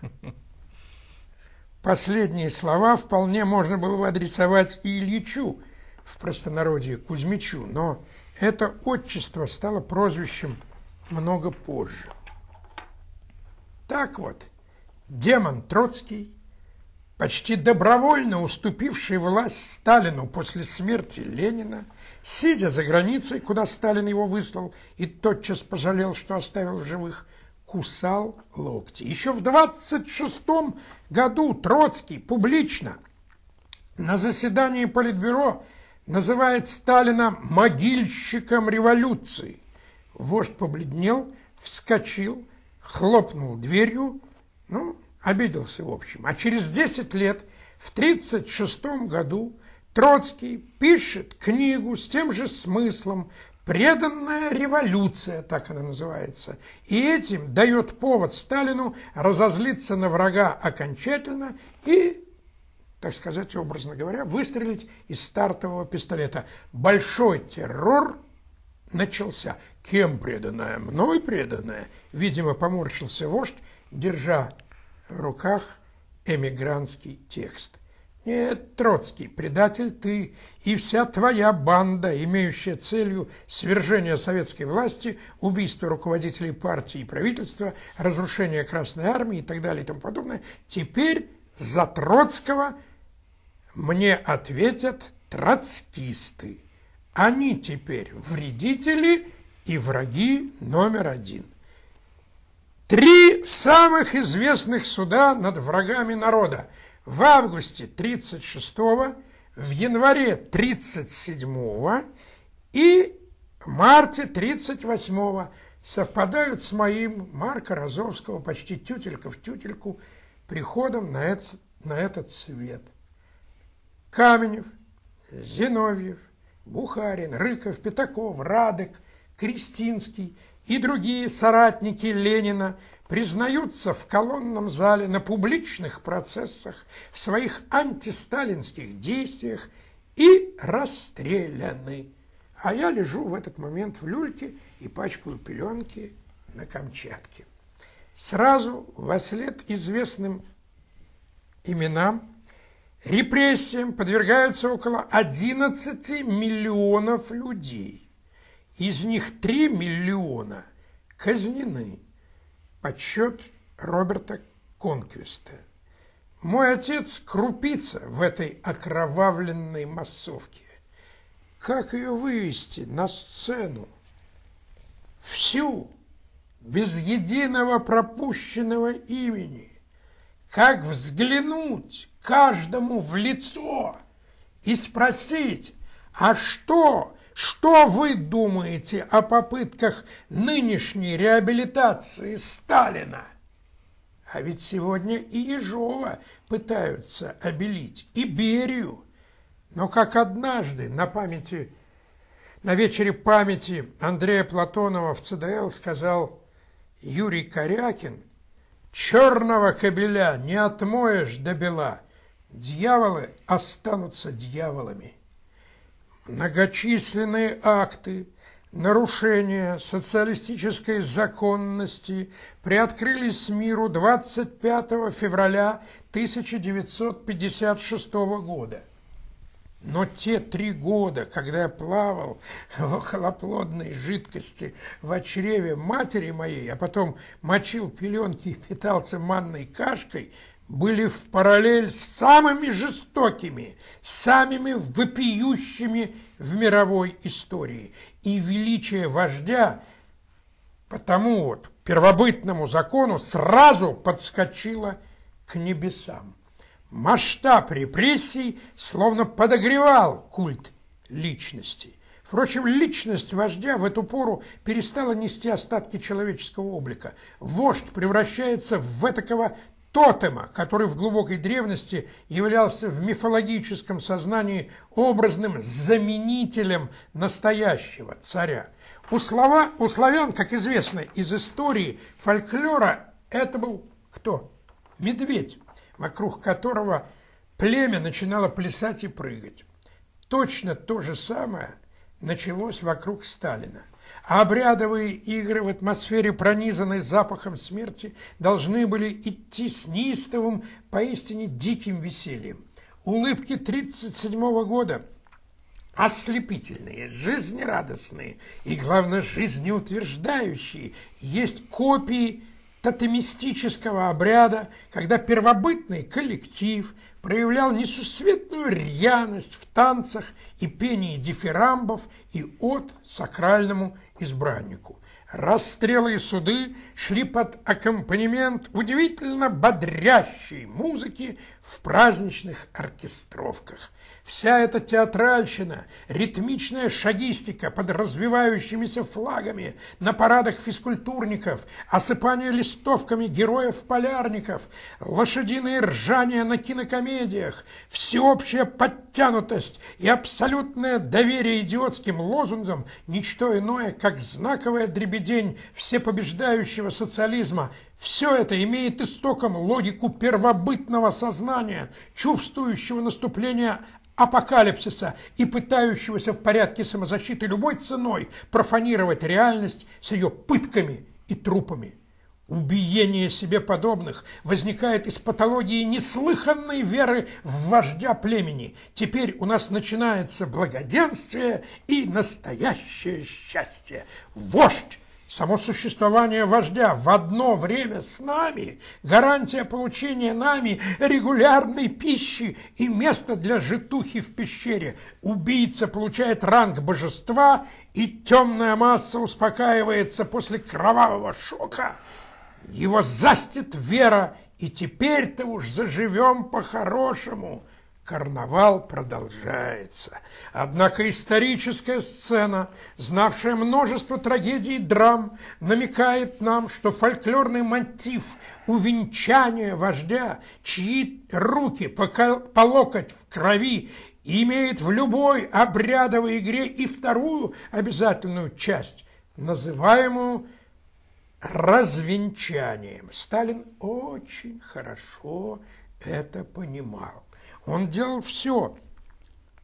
Последние слова вполне можно было бы адресовать и Ильичу в простонародье Кузьмичу, но это отчество стало прозвищем много позже. Так вот, демон Троцкий – почти добровольно уступивший власть Сталину после смерти Ленина, сидя за границей, куда Сталин его выслал и тотчас пожалел, что оставил в живых, кусал локти. Еще в 26-м году Троцкий публично на заседании Политбюро называет Сталина могильщиком революции. Вождь побледнел, вскочил, хлопнул дверью, ну, обиделся, в общем. А через 10 лет, в 1936 году, Троцкий пишет книгу с тем же смыслом «Преданная революция», так она называется, и этим дает повод Сталину разозлиться на врага окончательно и, так сказать, образно говоря, выстрелить из стартового пистолета. Большой террор начался. Кем преданная? Мной преданная? Видимо, поморщился вождь, держа руках эмигрантский текст. Нет, Троцкий, предатель ты и вся твоя банда, имеющая целью свержение советской власти, убийство руководителей партии и правительства, разрушение Красной Армии и так далее и тому подобное, теперь за Троцкого мне ответят троцкисты. Они теперь вредители и враги номер один – Три самых известных суда над врагами народа в августе 36-го, в январе 37-го и марте 38-го совпадают с моим Марка Розовского почти тютелька в тютельку приходом на этот, на этот свет. Каменев, Зиновьев, Бухарин, Рыков, Пятаков, Радек, Кристинский – и другие соратники Ленина признаются в колонном зале на публичных процессах в своих антисталинских действиях и расстреляны. А я лежу в этот момент в люльке и пачкаю пеленки на Камчатке. Сразу во след известным именам репрессиям подвергаются около 11 миллионов людей – из них 3 миллиона казнены. Подсчет Роберта Конквиста. Мой отец – крупица в этой окровавленной массовке. Как ее вывести на сцену? Всю, без единого пропущенного имени. Как взглянуть каждому в лицо и спросить, а что что вы думаете о попытках нынешней реабилитации Сталина? А ведь сегодня и Ежова пытаются обелить, и Берию. Но как однажды на памяти, на вечере памяти Андрея Платонова в ЦДЛ сказал Юрий Корякин, «Черного кобеля не отмоешь до бела, дьяволы останутся дьяволами» многочисленные акты нарушения социалистической законности приоткрылись миру 25 февраля 1956 года. Но те три года, когда я плавал в охлоплодной жидкости в чреве матери моей, а потом мочил пеленки и питался манной кашкой, были в параллель с самыми жестокими, самыми вопиющими в мировой истории. И величие вождя по тому вот первобытному закону сразу подскочило к небесам. Масштаб репрессий словно подогревал культ личности. Впрочем, личность вождя в эту пору перестала нести остатки человеческого облика. Вождь превращается в этакого тотема, который в глубокой древности являлся в мифологическом сознании образным заменителем настоящего царя. У, слова, у славян, как известно из истории фольклора, это был кто? Медведь, вокруг которого племя начинало плясать и прыгать. Точно то же самое началось вокруг Сталина обрядовые игры в атмосфере, пронизанной запахом смерти, должны были идти с неистовым, поистине диким весельем. Улыбки 37 -го года ослепительные, жизнерадостные и, главное, жизнеутверждающие, есть копии тотемистического обряда, когда первобытный коллектив – проявлял несусветную рьяность в танцах и пении дифирамбов и от сакральному избраннику. Расстрелы и суды шли под аккомпанемент удивительно бодрящей музыки в праздничных оркестровках. Вся эта театральщина, ритмичная шагистика под развивающимися флагами на парадах физкультурников, осыпание листовками героев-полярников, лошадиные ржания на кинокомедиях, всеобщая подтянутость и абсолютное доверие идиотским лозунгам – ничто иное, как знаковая дребедень всепобеждающего социализма – все это имеет истоком логику первобытного сознания, чувствующего наступление апокалипсиса и пытающегося в порядке самозащиты любой ценой профанировать реальность с ее пытками и трупами. Убиение себе подобных возникает из патологии неслыханной веры в вождя племени. Теперь у нас начинается благоденствие и настоящее счастье. Вождь Само существование вождя в одно время с нами – гарантия получения нами регулярной пищи и места для житухи в пещере. Убийца получает ранг божества, и темная масса успокаивается после кровавого шока. Его застит вера, и теперь-то уж заживем по-хорошему – Карнавал продолжается. Однако историческая сцена, знавшая множество трагедий и драм, намекает нам, что фольклорный мотив увенчания вождя, чьи руки по, локоть в крови имеет в любой обрядовой игре и вторую обязательную часть, называемую развенчанием. Сталин очень хорошо это понимал. Он делал все,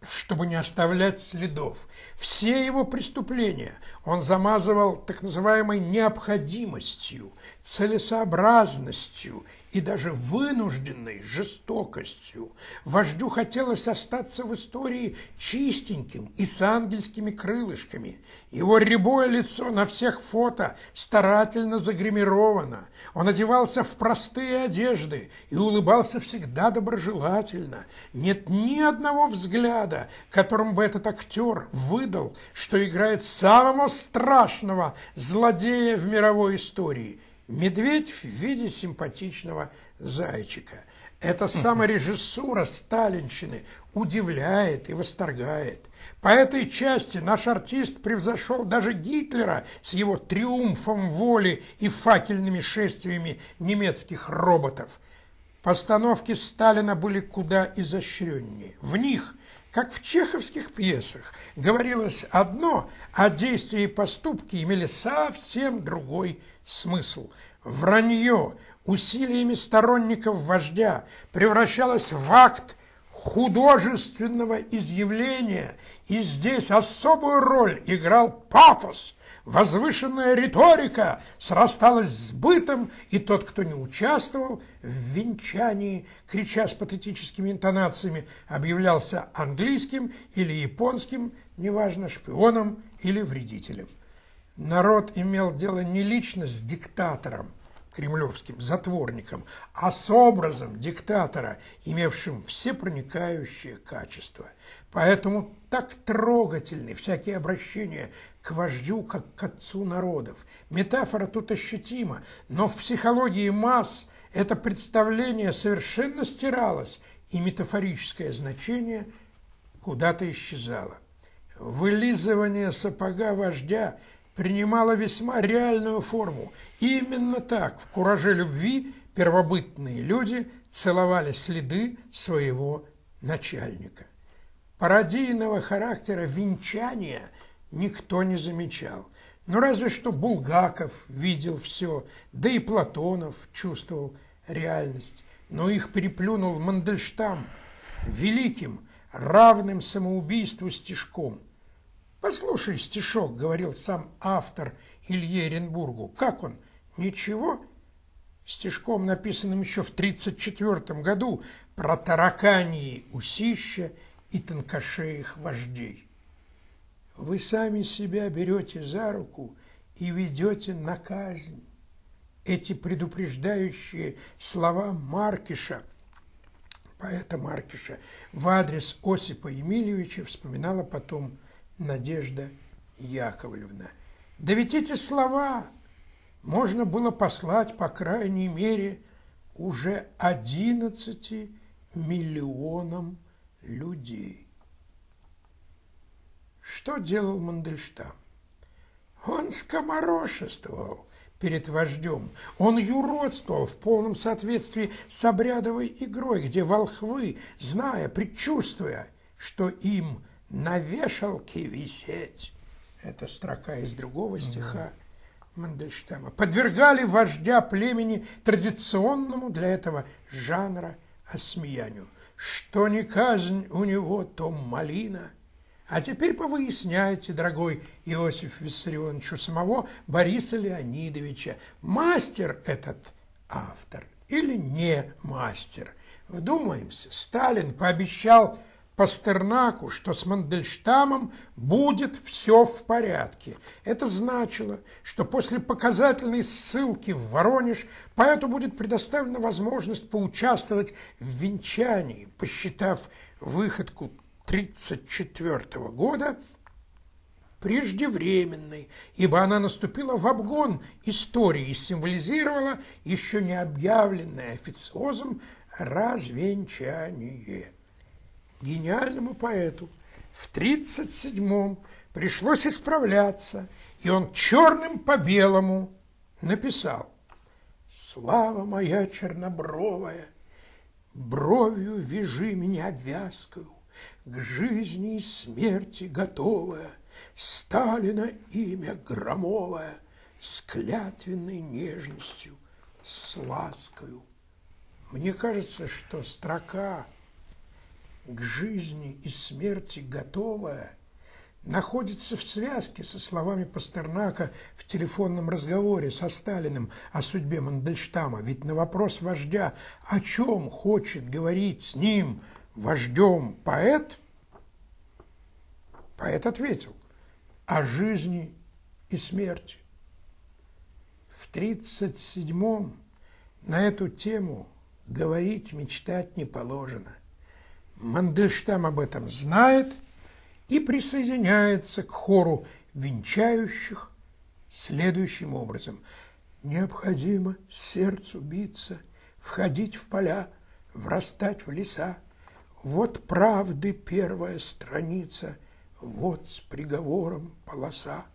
чтобы не оставлять следов. Все его преступления он замазывал так называемой необходимостью, целесообразностью и даже вынужденной жестокостью, вождю хотелось остаться в истории чистеньким и с ангельскими крылышками. Его рябое лицо на всех фото старательно загримировано. Он одевался в простые одежды и улыбался всегда доброжелательно. Нет ни одного взгляда, которым бы этот актер выдал, что играет самого страшного злодея в мировой истории – Медведь в виде симпатичного зайчика. Эта саморежиссура сталинщины удивляет и восторгает. По этой части наш артист превзошел даже Гитлера с его триумфом воли и факельными шествиями немецких роботов. Постановки Сталина были куда изощреннее. В них как в чеховских пьесах говорилось одно, а действия и поступки имели совсем другой смысл. Вранье усилиями сторонников вождя превращалось в акт художественного изъявления, и здесь особую роль играл пафос, Возвышенная риторика срасталась с бытом, и тот, кто не участвовал в венчании, крича с патетическими интонациями, объявлялся английским или японским, неважно, шпионом или вредителем. Народ имел дело не лично с диктатором, кремлевским затворником, а с образом диктатора, имевшим всепроникающее качество. Поэтому так трогательны всякие обращения к вождю, как к отцу народов. Метафора тут ощутима, но в психологии масс это представление совершенно стиралось, и метафорическое значение куда-то исчезало. Вылизывание сапога вождя принимало весьма реальную форму. И именно так в «Кураже любви» первобытные люди целовали следы своего начальника. Пародийного характера венчания – никто не замечал. Но ну, разве что Булгаков видел все, да и Платонов чувствовал реальность. Но их переплюнул Мандельштам великим, равным самоубийству стишком. «Послушай стишок», — говорил сам автор Илье Эренбургу. «Как он? Ничего?» Стишком, написанным еще в 1934 году, про тараканьи усища и тонкошеих вождей вы сами себя берете за руку и ведете на казнь. Эти предупреждающие слова Маркиша, поэта Маркиша, в адрес Осипа Емельевича вспоминала потом Надежда Яковлевна. Да ведь эти слова можно было послать, по крайней мере, уже одиннадцати миллионам людей. Что делал Мандельштам? Он скоморошествовал перед вождем. Он юродствовал в полном соответствии с обрядовой игрой, где волхвы, зная, предчувствуя, что им на вешалке висеть, это строка из другого стиха Мандельштама, подвергали вождя племени традиционному для этого жанра осмеянию. Что не казнь у него, то малина, а теперь повыясняйте, дорогой Иосиф Виссарионович, у самого Бориса Леонидовича, мастер этот автор или не мастер. Вдумаемся, Сталин пообещал Пастернаку, что с Мандельштамом будет все в порядке. Это значило, что после показательной ссылки в Воронеж поэту будет предоставлена возможность поучаствовать в венчании, посчитав выходку 1934 года преждевременной, ибо она наступила в обгон истории и символизировала еще не объявленное официозом развенчание. Гениальному поэту в 1937-м пришлось исправляться, и он черным по белому написал «Слава моя чернобровая, бровью вяжи меня вязкую, к жизни и смерти готовая, Сталина имя громовое, с клятвенной нежностью, с ласкою. Мне кажется, что строка «к жизни и смерти готовая» находится в связке со словами Пастернака в телефонном разговоре со Сталиным о судьбе Мандельштама. Ведь на вопрос вождя, о чем хочет говорить с ним – вождем поэт, поэт ответил о жизни и смерти. В 37-м на эту тему говорить, мечтать не положено. Мандельштам об этом знает и присоединяется к хору венчающих следующим образом. Необходимо сердцу биться, входить в поля, врастать в леса, вот правды первая страница, вот с приговором полоса.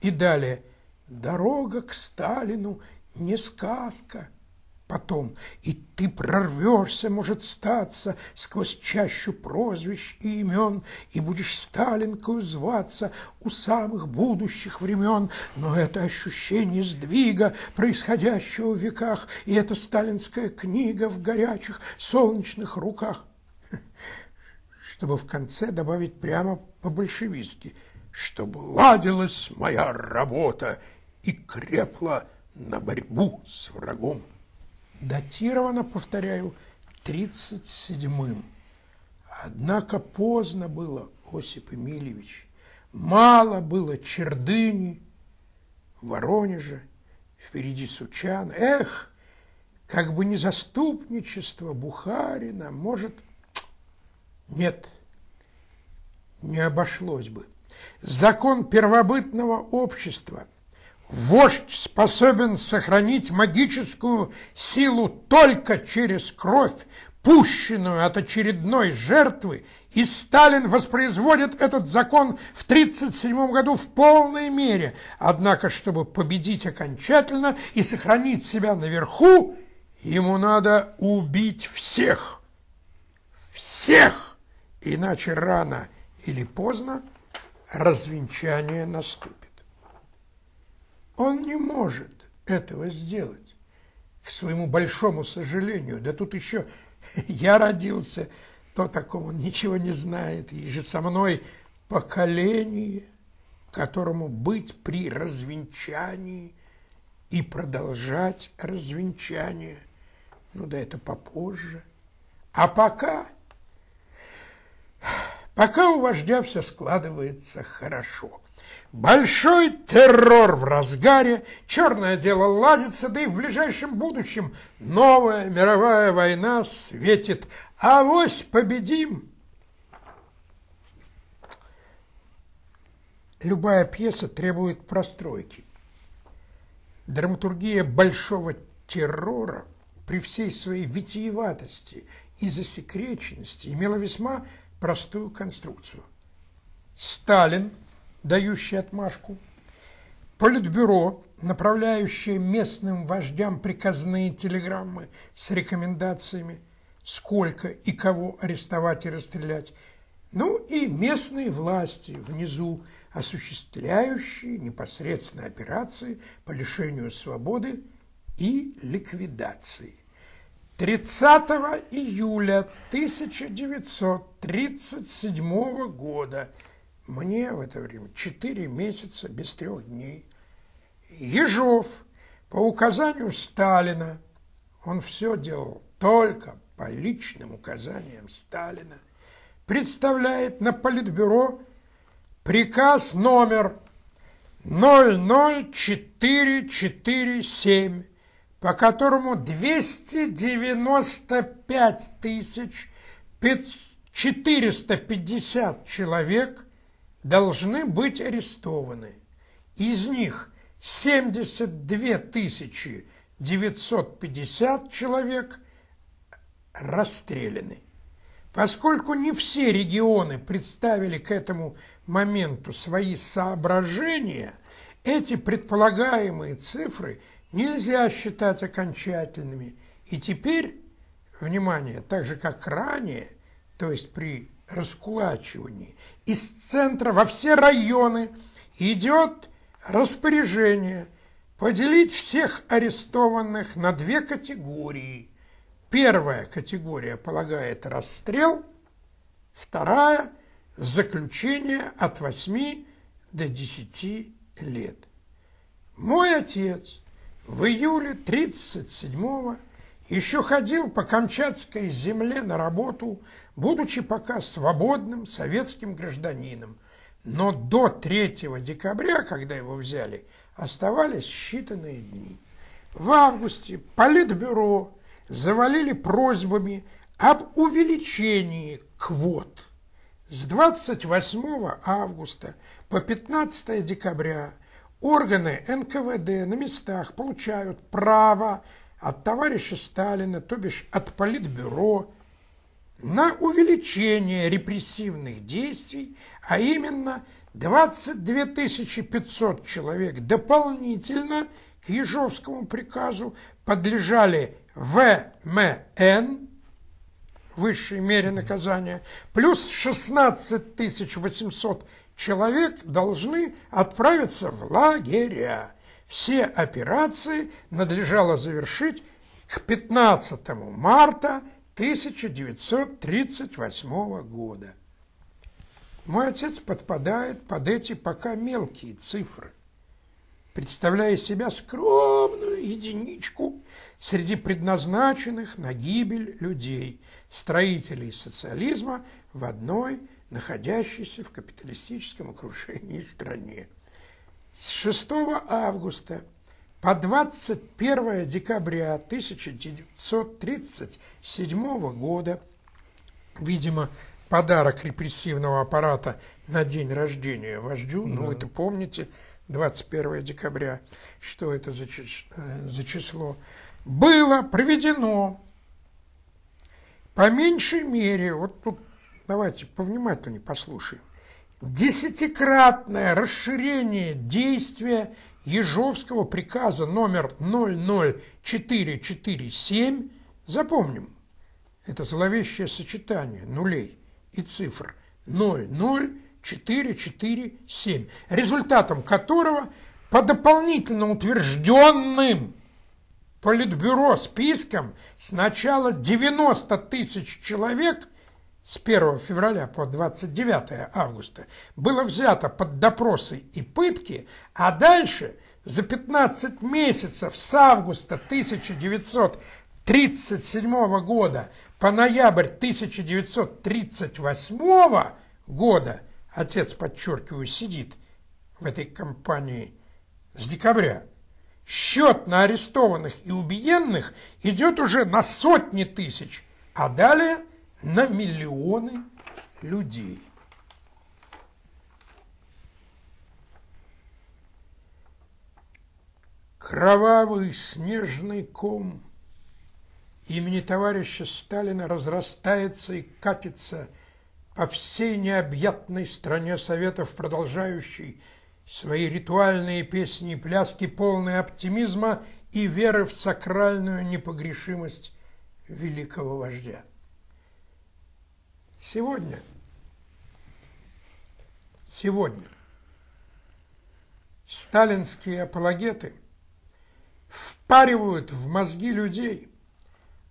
И далее «Дорога к Сталину не сказка». Потом «И ты прорвешься, может статься, сквозь чащу прозвищ и имен, и будешь Сталинкою зваться у самых будущих времен, но это ощущение сдвига, происходящего в веках, и эта сталинская книга в горячих солнечных руках». чтобы в конце добавить прямо по-большевистски, чтобы ладилась моя работа и крепла на борьбу с врагом. Датировано, повторяю, 37-м. Однако поздно было, Осип Эмильевич, мало было чердыни, Воронежа, впереди Сучан. Эх, как бы не заступничество Бухарина, может, нет, не обошлось бы. Закон первобытного общества. Вождь способен сохранить магическую силу только через кровь, пущенную от очередной жертвы, и Сталин воспроизводит этот закон в 1937 году в полной мере. Однако, чтобы победить окончательно и сохранить себя наверху, ему надо убить всех. Всех! Иначе рано или поздно развенчание наступит. Он не может этого сделать, к своему большому сожалению. Да тут еще я родился, то такого ничего не знает. И же со мной поколение, которому быть при развенчании и продолжать развенчание. Ну да это попозже. А пока Пока у вождя все складывается хорошо. Большой террор в разгаре, черное дело ладится, да и в ближайшем будущем новая мировая война светит. Авось победим! Любая пьеса требует простройки. Драматургия большого террора при всей своей витиеватости и засекреченности имела весьма простую конструкцию. Сталин, дающий отмашку, Политбюро, направляющее местным вождям приказные телеграммы с рекомендациями, сколько и кого арестовать и расстрелять, ну и местные власти внизу, осуществляющие непосредственные операции по лишению свободы и ликвидации. 30 июля 1937 года, мне в это время 4 месяца без трех дней, Ежов по указанию Сталина, он все делал только по личным указаниям Сталина, представляет на Политбюро приказ номер 00447 по которому 295 тысяч 450 человек должны быть арестованы. Из них 72 тысячи 950 человек расстреляны. Поскольку не все регионы представили к этому моменту свои соображения, эти предполагаемые цифры – нельзя считать окончательными. И теперь, внимание, так же как ранее, то есть при раскулачивании, из центра во все районы идет распоряжение поделить всех арестованных на две категории. Первая категория полагает расстрел, вторая – заключение от 8 до 10 лет. Мой отец – в июле 37-го еще ходил по Камчатской земле на работу, будучи пока свободным советским гражданином. Но до 3 декабря, когда его взяли, оставались считанные дни. В августе Политбюро завалили просьбами об увеличении квот. С 28 августа по 15 декабря органы НКВД на местах получают право от товарища Сталина, то бишь от Политбюро, на увеличение репрессивных действий, а именно 22 500 человек дополнительно к Ежовскому приказу подлежали ВМН, высшей мере наказания, плюс 16 800 человек должны отправиться в лагеря. Все операции надлежало завершить к 15 марта 1938 года. Мой отец подпадает под эти пока мелкие цифры, представляя себя скромную единичку среди предназначенных на гибель людей, строителей социализма в одной находящейся в капиталистическом окружении стране. С 6 августа по 21 декабря 1937 года, видимо, подарок репрессивного аппарата на день рождения вождю, ну, да. ну это помните, 21 декабря, что это за, э, за число, было проведено по меньшей мере, вот тут давайте повнимательнее послушаем. Десятикратное расширение действия Ежовского приказа номер 00447, запомним, это зловещее сочетание нулей и цифр 00447, результатом которого по дополнительно утвержденным Политбюро списком сначала начала 90 тысяч человек с 1 февраля по 29 августа было взято под допросы и пытки, а дальше за 15 месяцев с августа 1937 года по ноябрь 1938 года отец, подчеркиваю, сидит в этой компании с декабря. Счет на арестованных и убиенных идет уже на сотни тысяч, а далее – на миллионы людей. Кровавый снежный ком имени товарища Сталина разрастается и катится по всей необъятной стране Советов, продолжающей свои ритуальные песни и пляски, полные оптимизма и веры в сакральную непогрешимость великого вождя. Сегодня. Сегодня. Сталинские апологеты впаривают в мозги людей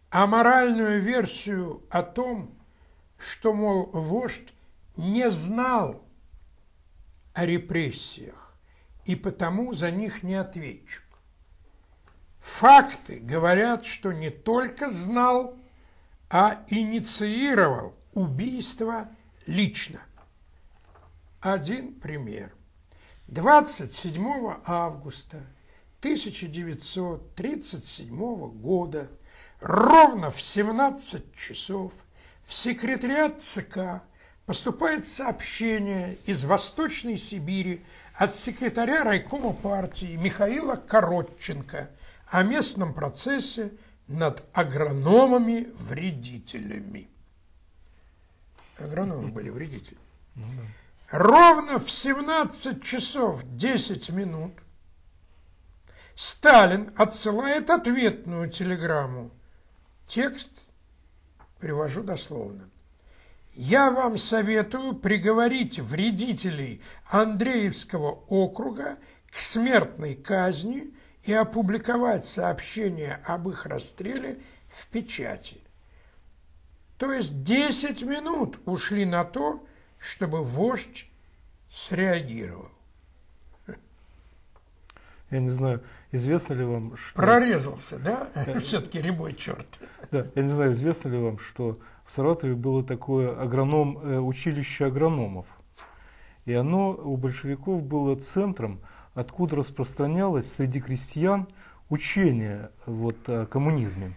аморальную версию о том, что, мол, вождь не знал о репрессиях и потому за них не ответчик. Факты говорят, что не только знал, а инициировал убийство лично. Один пример. 27 августа 1937 года ровно в 17 часов в секретариат ЦК поступает сообщение из Восточной Сибири от секретаря райкома партии Михаила Коротченко о местном процессе над агрономами-вредителями агрономы были вредители. Ну Ровно в 17 часов 10 минут Сталин отсылает ответную телеграмму. Текст привожу дословно. Я вам советую приговорить вредителей Андреевского округа к смертной казни и опубликовать сообщение об их расстреле в печати. То есть 10 минут ушли на то, чтобы вождь среагировал. Я не знаю, известно ли вам, что... Прорезался, да? Все-таки ребой черт. Да, я не знаю, известно ли вам, что в Саратове было такое агроном, э, училище агрономов. И оно у большевиков было центром, откуда распространялось среди крестьян учение вот, о коммунизме.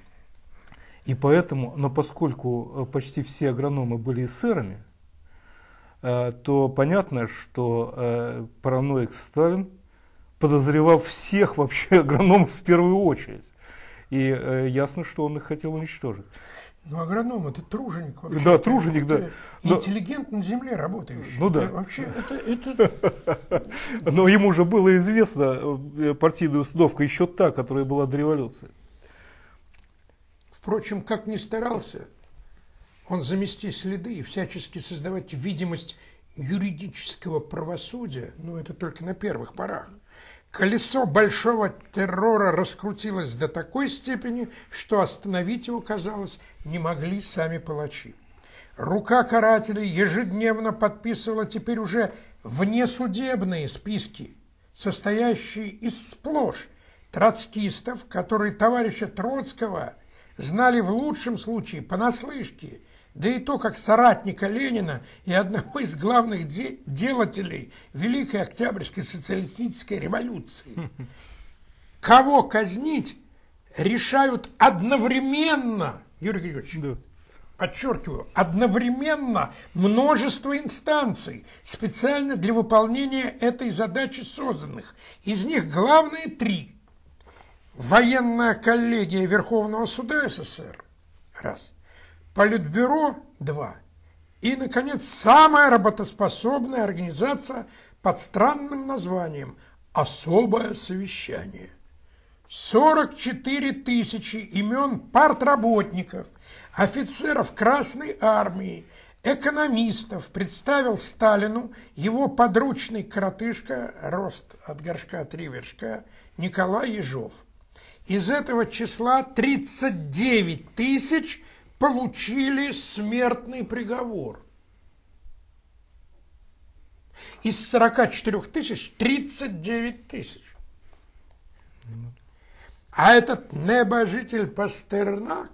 И поэтому, но поскольку э, почти все агрономы были эсерами, э, то понятно, что э, параноик Сталин подозревал всех вообще агрономов в первую очередь. И ясно, что он их хотел уничтожить. Ну, агроном это труженик вообще. Да, труженик, это, да. Это интеллигент на земле работающий. Ну да. Это, вообще это, это... Но ему уже было известно партийная установка еще та, которая была до революции. Впрочем, как ни старался он замести следы и всячески создавать видимость юридического правосудия, но ну, это только на первых порах, колесо большого террора раскрутилось до такой степени, что остановить его, казалось, не могли сами палачи. Рука карателей ежедневно подписывала теперь уже внесудебные списки, состоящие из сплошь троцкистов, которые товарища Троцкого – знали в лучшем случае понаслышке, да и то как соратника Ленина и одного из главных де делателей Великой Октябрьской социалистической революции. Кого казнить, решают одновременно, Юрий Григорьевич, да. подчеркиваю, одновременно множество инстанций, специально для выполнения этой задачи созданных. Из них главные три – военная коллегия Верховного суда СССР, раз, Политбюро, два, и, наконец, самая работоспособная организация под странным названием «Особое совещание». 44 тысячи имен партработников, офицеров Красной Армии, экономистов представил Сталину его подручный коротышка, рост от горшка три вершка, Николай Ежов – из этого числа 39 тысяч получили смертный приговор. Из 44 тысяч 39 тысяч. А этот небожитель Пастернак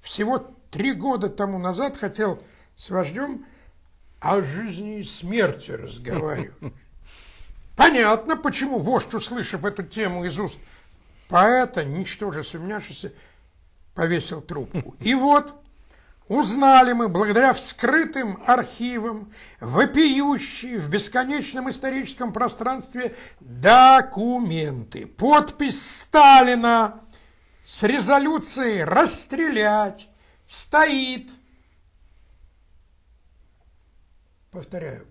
всего три года тому назад хотел с вождем о жизни и смерти разговаривать. Понятно, почему вождь, услышав эту тему из уст поэта, ничтоже сумняшися, повесил трубку. И вот узнали мы, благодаря вскрытым архивам, вопиющие в бесконечном историческом пространстве документы, подпись Сталина с резолюцией «расстрелять» стоит, повторяю,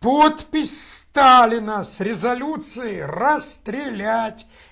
подпись Сталина с резолюцией «расстрелять»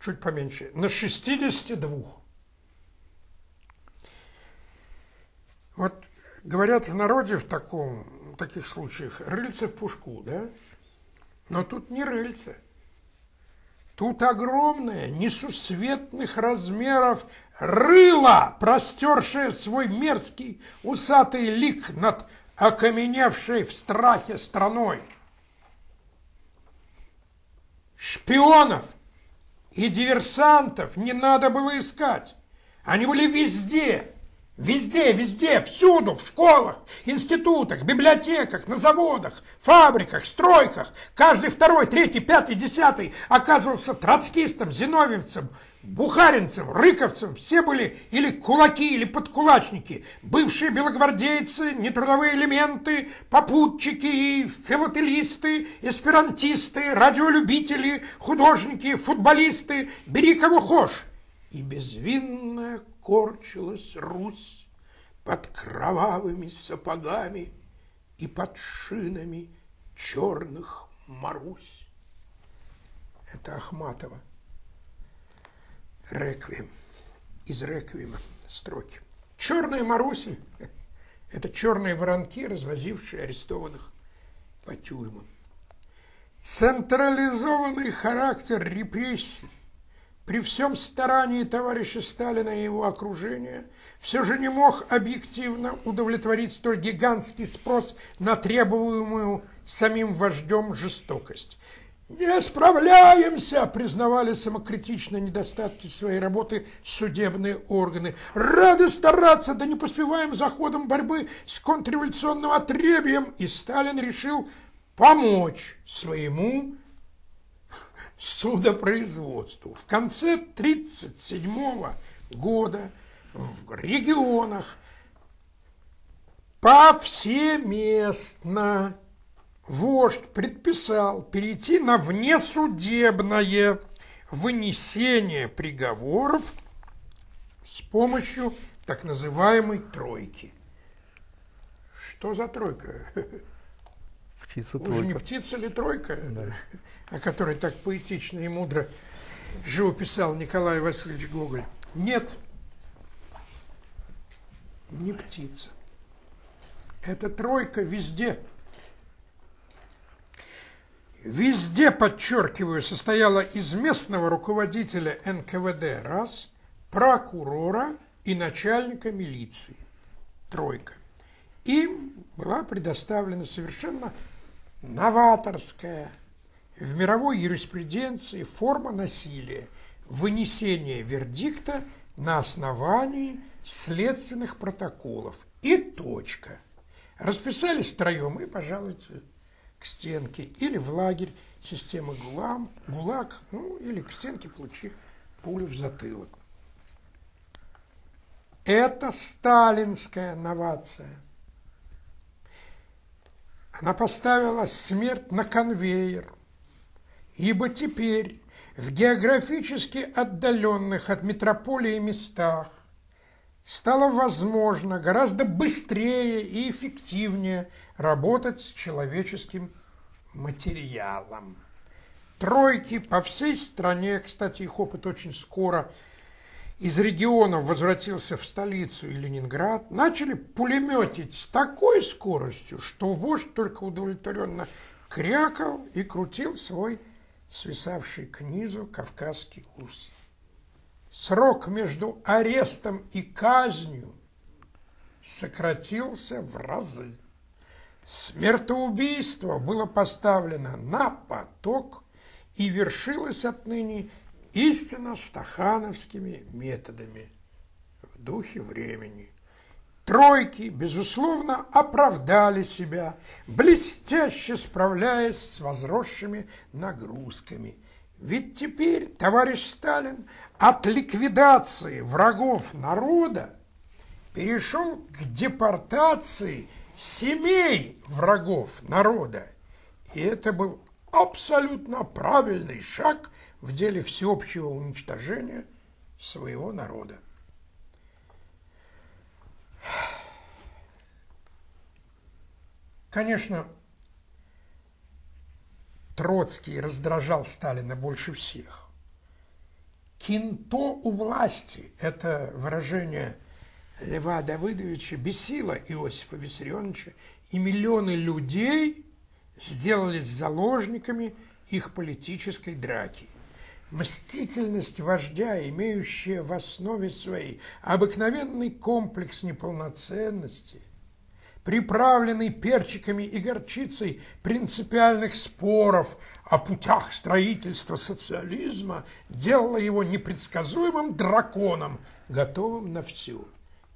чуть поменьше, на 62. Вот говорят в народе в таком, в таких случаях, рыльце в пушку, да? Но тут не рыльце. Тут огромное, несусветных размеров рыло, простершее свой мерзкий усатый лик над окаменевшей в страхе страной. Шпионов, и диверсантов не надо было искать. Они были везде. Везде, везде, всюду, в школах, институтах, библиотеках, на заводах, фабриках, стройках. Каждый второй, третий, пятый, десятый оказывался троцкистом, зиновьевцем бухаринцев, рыковцев, все были или кулаки, или подкулачники, бывшие белогвардейцы, нетрудовые элементы, попутчики, филателисты, эсперантисты, радиолюбители, художники, футболисты, бери кого хошь. И безвинная корчилась Русь под кровавыми сапогами и под шинами черных Марусь. Это Ахматова. Реквием. Из Реквиема строки. Черные Маруси – это черные воронки, развозившие арестованных по тюрьмам. Централизованный характер репрессий при всем старании товарища Сталина и его окружения все же не мог объективно удовлетворить столь гигантский спрос на требуемую самим вождем жестокость. Не справляемся, признавали самокритично недостатки своей работы судебные органы. Рады стараться, да не поспеваем за ходом борьбы с контрреволюционным отребием. И Сталин решил помочь своему судопроизводству. В конце 1937 года в регионах повсеместно вождь предписал перейти на внесудебное вынесение приговоров с помощью так называемой тройки. Что за тройка? Птица тройка. Уже не птица ли тройка, да. о которой так поэтично и мудро живописал Николай Васильевич Гоголь? Нет, не птица. Это тройка везде везде, подчеркиваю, состояла из местного руководителя НКВД – раз, прокурора и начальника милиции – тройка. Им была предоставлена совершенно новаторская в мировой юриспруденции форма насилия – вынесение вердикта на основании следственных протоколов. И точка. Расписались втроем и, пожалуйста, к стенке, или в лагерь системы ГУЛАМ, ГУЛАГ, ну, или к стенке получи пулю в затылок. Это сталинская новация. Она поставила смерть на конвейер, ибо теперь в географически отдаленных от метрополии местах стало возможно гораздо быстрее и эффективнее работать с человеческим материалом. Тройки по всей стране, кстати, их опыт очень скоро из регионов возвратился в столицу и Ленинград, начали пулеметить с такой скоростью, что вождь только удовлетворенно крякал и крутил свой свисавший к низу кавказский ус срок между арестом и казнью сократился в разы. Смертоубийство было поставлено на поток и вершилось отныне истинно стахановскими методами в духе времени. Тройки, безусловно, оправдали себя, блестяще справляясь с возросшими нагрузками – ведь теперь, товарищ Сталин, от ликвидации врагов народа перешел к депортации семей врагов народа. И это был абсолютно правильный шаг в деле всеобщего уничтожения своего народа. Конечно, Троцкий раздражал Сталина больше всех. «Кинто у власти» – это выражение Льва Давыдовича бесило Иосифа Виссарионовича, и миллионы людей сделались заложниками их политической драки. Мстительность вождя, имеющая в основе своей обыкновенный комплекс неполноценности, приправленный перчиками и горчицей принципиальных споров о путях строительства социализма, делала его непредсказуемым драконом, готовым на всю.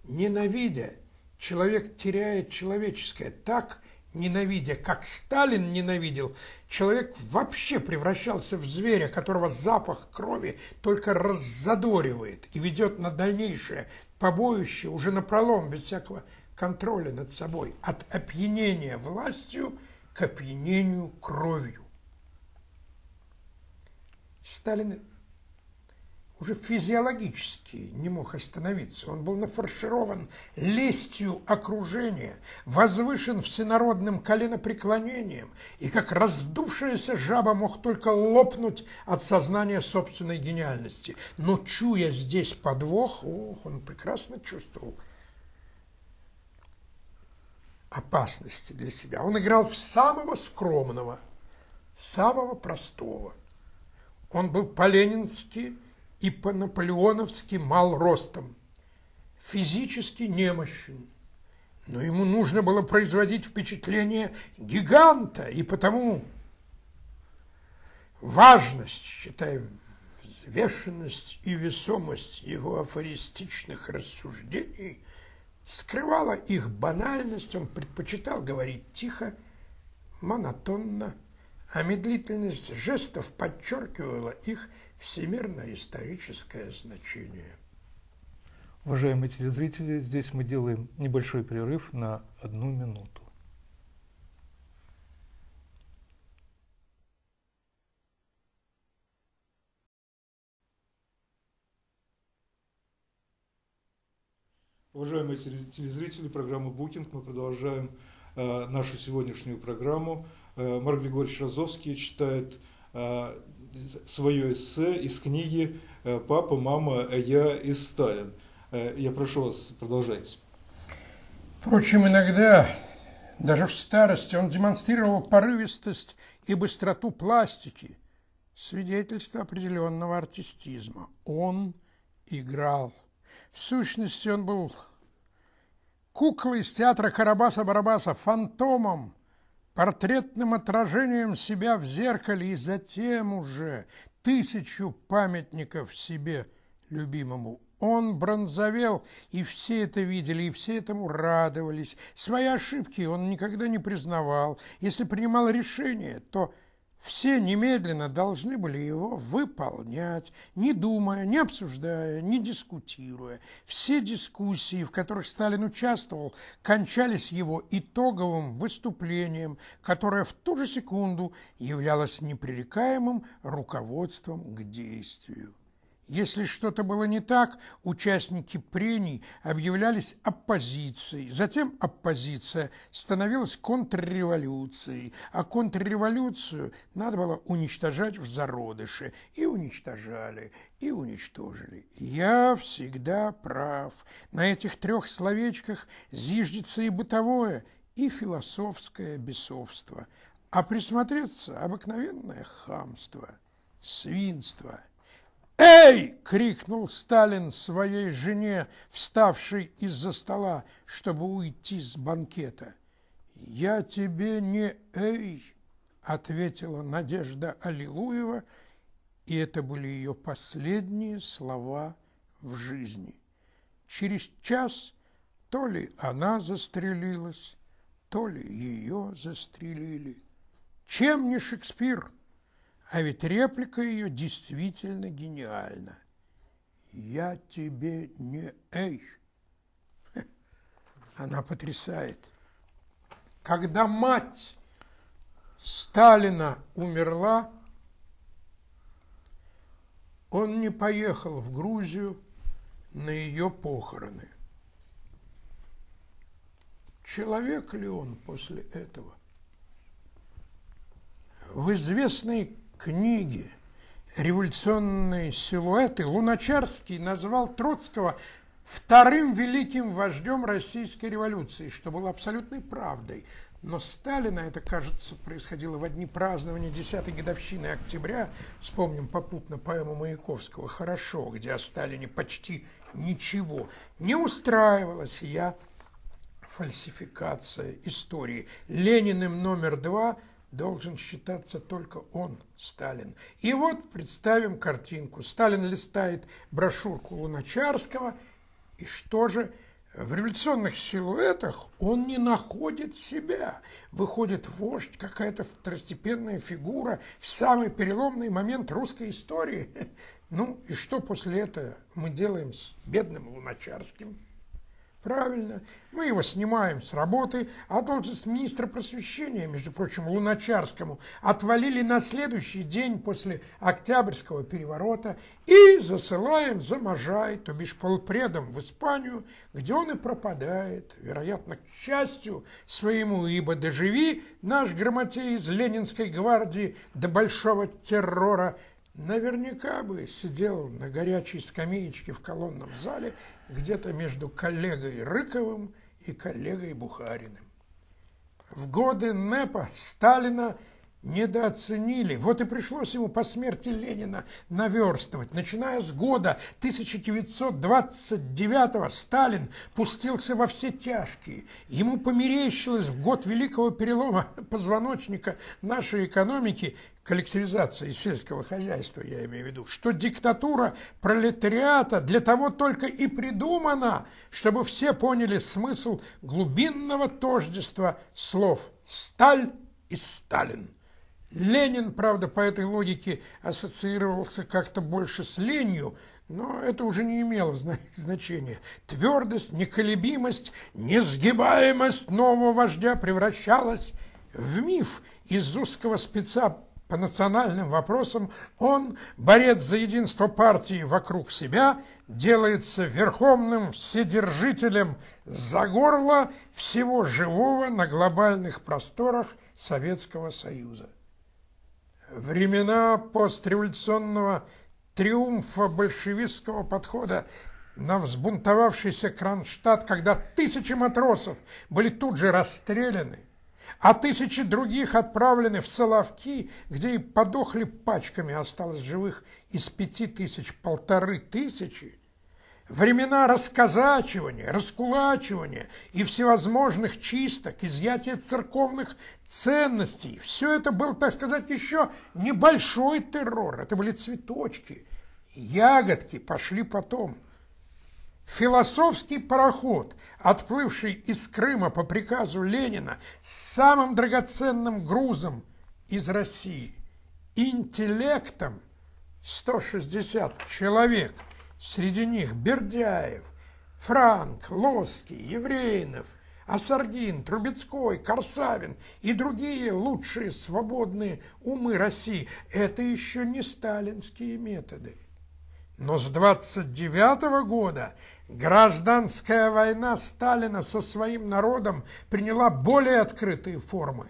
Ненавидя, человек теряет человеческое так, ненавидя, как Сталин ненавидел, человек вообще превращался в зверя, которого запах крови только раззадоривает и ведет на дальнейшее побоище уже напролом, без всякого контроля над собой, от опьянения властью к опьянению кровью. Сталин уже физиологически не мог остановиться. Он был нафарширован лестью окружения, возвышен всенародным коленопреклонением и, как раздувшаяся жаба, мог только лопнуть от сознания собственной гениальности. Но, чуя здесь подвох, ох, он прекрасно чувствовал – опасности для себя. Он играл в самого скромного, самого простого. Он был по-ленински и по-наполеоновски мал ростом, физически немощен. Но ему нужно было производить впечатление гиганта, и потому важность, считая взвешенность и весомость его афористичных рассуждений – скрывала их банальность, он предпочитал говорить тихо, монотонно, а медлительность жестов подчеркивала их всемирно-историческое значение. Уважаемые телезрители, здесь мы делаем небольшой перерыв на одну минуту. Уважаемые телезрители программы «Букинг», мы продолжаем э, нашу сегодняшнюю программу. Э, Марк Григорьевич Розовский читает э, свое эссе из книги э, «Папа, мама, а я и Сталин». Э, я прошу вас, продолжайте. Впрочем, иногда, даже в старости, он демонстрировал порывистость и быстроту пластики, свидетельство определенного артистизма. Он играл в сущности, он был куклой из театра Карабаса-Барабаса, фантомом, портретным отражением себя в зеркале и затем уже тысячу памятников себе любимому. Он бронзовел, и все это видели, и все этому радовались. Свои ошибки он никогда не признавал. Если принимал решение, то все немедленно должны были его выполнять, не думая, не обсуждая, не дискутируя. Все дискуссии, в которых Сталин участвовал, кончались его итоговым выступлением, которое в ту же секунду являлось непререкаемым руководством к действию. Если что-то было не так, участники прений объявлялись оппозицией. Затем оппозиция становилась контрреволюцией, а контрреволюцию надо было уничтожать в зародыше. И уничтожали, и уничтожили. Я всегда прав. На этих трех словечках зиждется и бытовое, и философское бесовство. А присмотреться обыкновенное хамство, свинство – «Эй!» — крикнул Сталин своей жене, вставшей из-за стола, чтобы уйти с банкета. «Я тебе не эй!» — ответила Надежда Аллилуева, и это были ее последние слова в жизни. Через час то ли она застрелилась, то ли ее застрелили. Чем не Шекспир? А ведь реплика ее действительно гениальна. «Я тебе не эй!» Она потрясает. Когда мать Сталина умерла, он не поехал в Грузию на ее похороны. Человек ли он после этого? В известной книги «Революционные силуэты» Луначарский назвал Троцкого вторым великим вождем Российской революции, что было абсолютной правдой. Но Сталина, это, кажется, происходило в одни празднования десятой годовщины октября. Вспомним попутно поэму Маяковского «Хорошо», где о Сталине почти ничего не устраивала сия фальсификация истории. Лениным номер два – должен считаться только он, Сталин. И вот представим картинку. Сталин листает брошюрку Луначарского, и что же в революционных силуэтах он не находит себя. Выходит вождь, какая-то второстепенная фигура в самый переломный момент русской истории. Ну и что после этого мы делаем с бедным Луначарским? Правильно. Мы его снимаем с работы, а должность министра просвещения, между прочим, Луначарскому, отвалили на следующий день после Октябрьского переворота и засылаем за Можай, то бишь полпредом в Испанию, где он и пропадает, вероятно, к счастью своему, ибо доживи наш грамотей из Ленинской гвардии до большого террора – наверняка бы сидел на горячей скамеечке в колонном зале где-то между коллегой Рыковым и коллегой Бухариным. В годы НЭПа Сталина – недооценили. Вот и пришлось ему по смерти Ленина наверстывать. Начиная с года 1929 Сталин пустился во все тяжкие. Ему померещилось в год великого перелома позвоночника нашей экономики, коллективизации сельского хозяйства, я имею в виду, что диктатура пролетариата для того только и придумана, чтобы все поняли смысл глубинного тождества слов «сталь» и «Сталин». Ленин, правда, по этой логике ассоциировался как-то больше с ленью, но это уже не имело значения. Твердость, неколебимость, несгибаемость нового вождя превращалась в миф из узкого спеца по национальным вопросам он, борец за единство партии вокруг себя, делается верховным вседержителем за горло всего живого на глобальных просторах Советского Союза времена постреволюционного триумфа большевистского подхода на взбунтовавшийся Кронштадт, когда тысячи матросов были тут же расстреляны, а тысячи других отправлены в Соловки, где и подохли пачками, осталось живых из пяти тысяч полторы тысячи, Времена расказачивания, раскулачивания и всевозможных чисток, изъятия церковных ценностей. Все это был, так сказать, еще небольшой террор. Это были цветочки, ягодки пошли потом. Философский пароход, отплывший из Крыма по приказу Ленина с самым драгоценным грузом из России, интеллектом 160 человек – Среди них Бердяев, Франк, Лоский, Еврейнов, Асаргин, Трубецкой, Корсавин и другие лучшие свободные умы России. Это еще не сталинские методы. Но с 29 -го года гражданская война Сталина со своим народом приняла более открытые формы.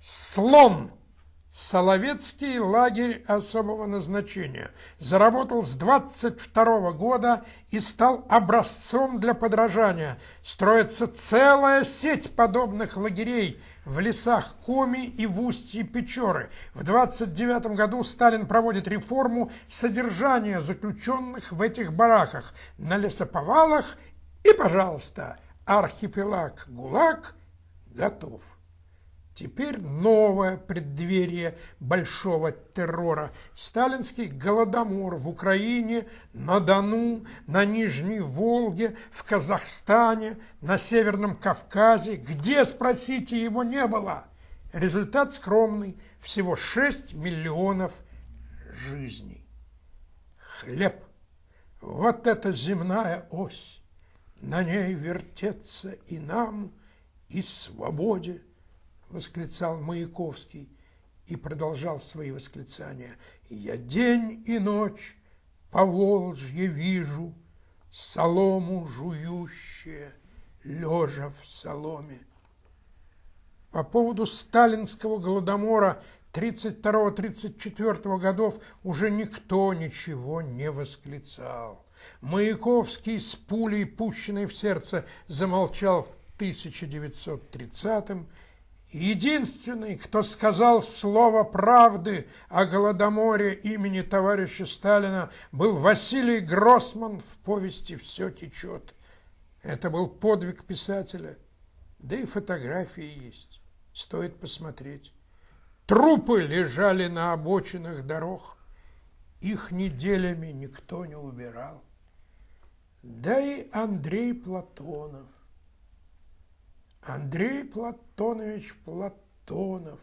Слон! Соловецкий лагерь особого назначения заработал с 22 года и стал образцом для подражания. Строится целая сеть подобных лагерей в лесах Коми и в устье Печоры. В 29 году Сталин проводит реформу содержания заключенных в этих бараках на лесоповалах и, пожалуйста, архипелаг ГУЛАГ готов. Теперь новое преддверие большого террора. Сталинский голодомор в Украине, на Дону, на Нижней Волге, в Казахстане, на Северном Кавказе. Где, спросите, его не было? Результат скромный. Всего 6 миллионов жизней. Хлеб. Вот эта земная ось. На ней вертеться и нам, и свободе восклицал Маяковский и продолжал свои восклицания. «Я день и ночь по Волжье вижу, солому жующие, лежа в соломе». По поводу сталинского голодомора 32-34 годов уже никто ничего не восклицал. Маяковский с пулей, пущенной в сердце, замолчал в 1930 году Единственный, кто сказал слово правды о Голодоморе имени товарища Сталина, был Василий Гроссман в повести «Все течет». Это был подвиг писателя. Да и фотографии есть. Стоит посмотреть. Трупы лежали на обочинах дорог. Их неделями никто не убирал. Да и Андрей Платонов Андрей Платонович Платонов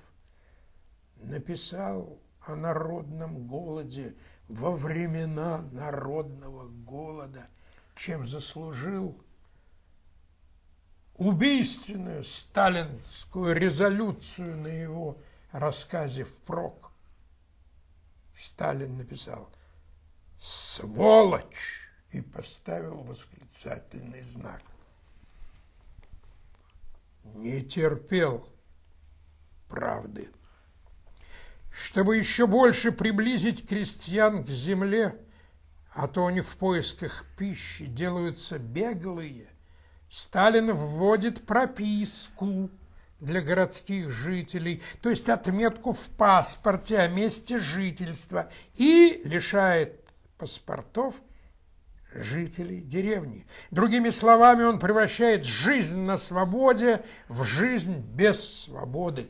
написал о народном голоде во времена народного голода, чем заслужил убийственную сталинскую резолюцию на его рассказе впрок. Сталин написал «Сволочь!» и поставил восклицательный знак – не терпел правды. Чтобы еще больше приблизить крестьян к земле, а то они в поисках пищи делаются беглые, Сталин вводит прописку для городских жителей, то есть отметку в паспорте о месте жительства и лишает паспортов жителей деревни. Другими словами, он превращает жизнь на свободе в жизнь без свободы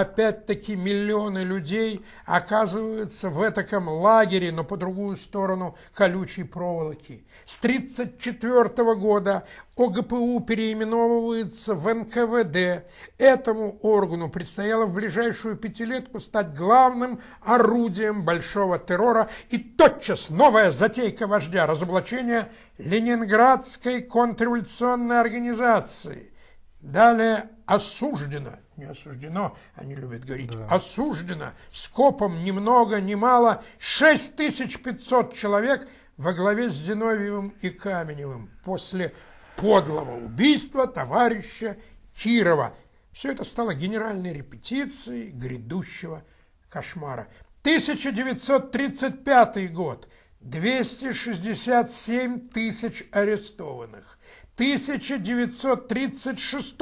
опять-таки миллионы людей оказываются в этом лагере, но по другую сторону колючей проволоки. С 1934 года ОГПУ переименовывается в НКВД. Этому органу предстояло в ближайшую пятилетку стать главным орудием большого террора и тотчас новая затейка вождя разоблачения Ленинградской контрреволюционной организации. Далее осуждено не осуждено, они любят говорить, да. осуждено, скопом ни много ни мало, 6500 человек во главе с Зиновьевым и Каменевым после подлого убийства товарища Кирова. Все это стало генеральной репетицией грядущего кошмара. 1935 год. 267 тысяч арестованных. 1936.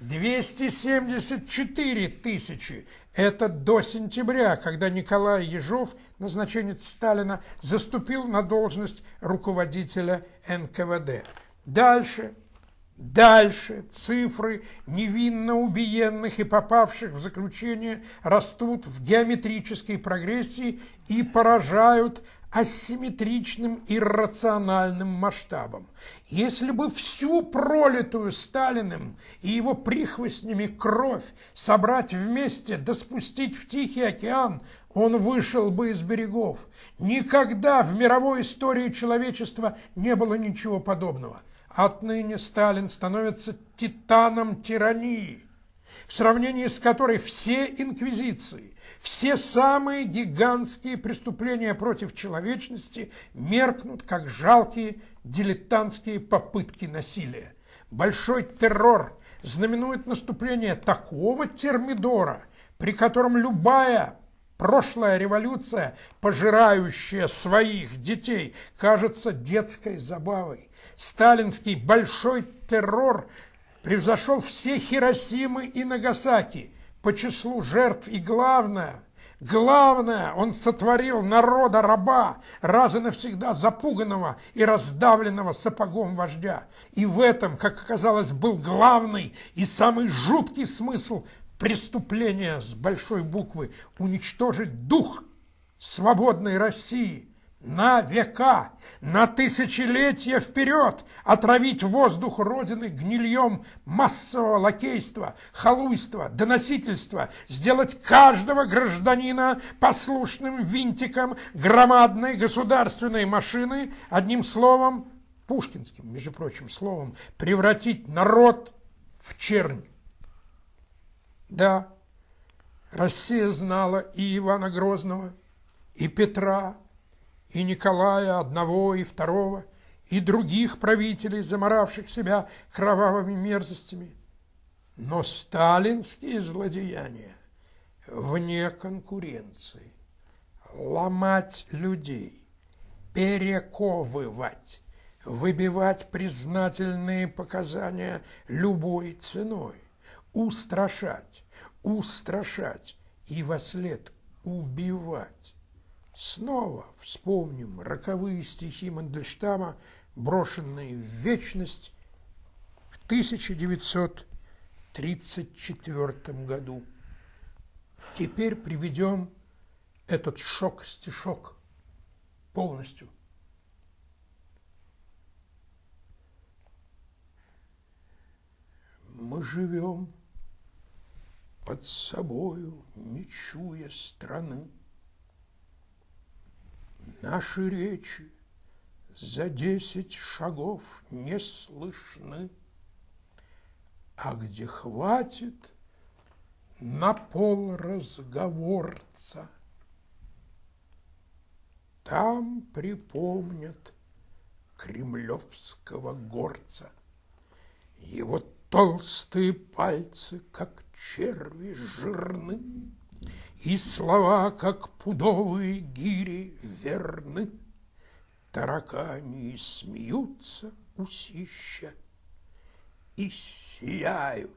274 тысячи. Это до сентября, когда Николай Ежов, назначенец Сталина, заступил на должность руководителя НКВД. Дальше, дальше цифры невинно убиенных и попавших в заключение растут в геометрической прогрессии и поражают асимметричным иррациональным масштабом. Если бы всю пролитую Сталиным и его прихвостнями кровь собрать вместе да спустить в Тихий океан, он вышел бы из берегов. Никогда в мировой истории человечества не было ничего подобного. Отныне Сталин становится титаном тирании, в сравнении с которой все инквизиции, все самые гигантские преступления против человечности меркнут, как жалкие дилетантские попытки насилия. Большой террор знаменует наступление такого термидора, при котором любая прошлая революция, пожирающая своих детей, кажется детской забавой. Сталинский большой террор превзошел все Хиросимы и Нагасаки – по числу жертв и главное, главное, он сотворил народа раба, раз и навсегда запуганного и раздавленного сапогом вождя. И в этом, как оказалось, был главный и самый жуткий смысл преступления с большой буквы – уничтожить дух свободной России, на века, на тысячелетия вперед отравить воздух Родины гнильем массового лакейства, халуйства, доносительства, сделать каждого гражданина послушным винтиком громадной государственной машины, одним словом, пушкинским, между прочим, словом, превратить народ в чернь. Да, Россия знала и Ивана Грозного, и Петра, и Николая одного и второго, и других правителей, заморавших себя кровавыми мерзостями. Но сталинские злодеяния вне конкуренции. Ломать людей, перековывать, выбивать признательные показания любой ценой, устрашать, устрашать и во след убивать. Снова вспомним роковые стихи Мандельштама, брошенные в вечность в 1934 году. Теперь приведем этот шок-стишок полностью. Мы живем под собою, не чуя страны, Наши речи за десять шагов не слышны, А где хватит на пол разговорца, Там припомнят кремлевского горца. Его толстые пальцы, как черви жирны, и слова, как пудовые гири, верны, Таракани смеются усища И сияют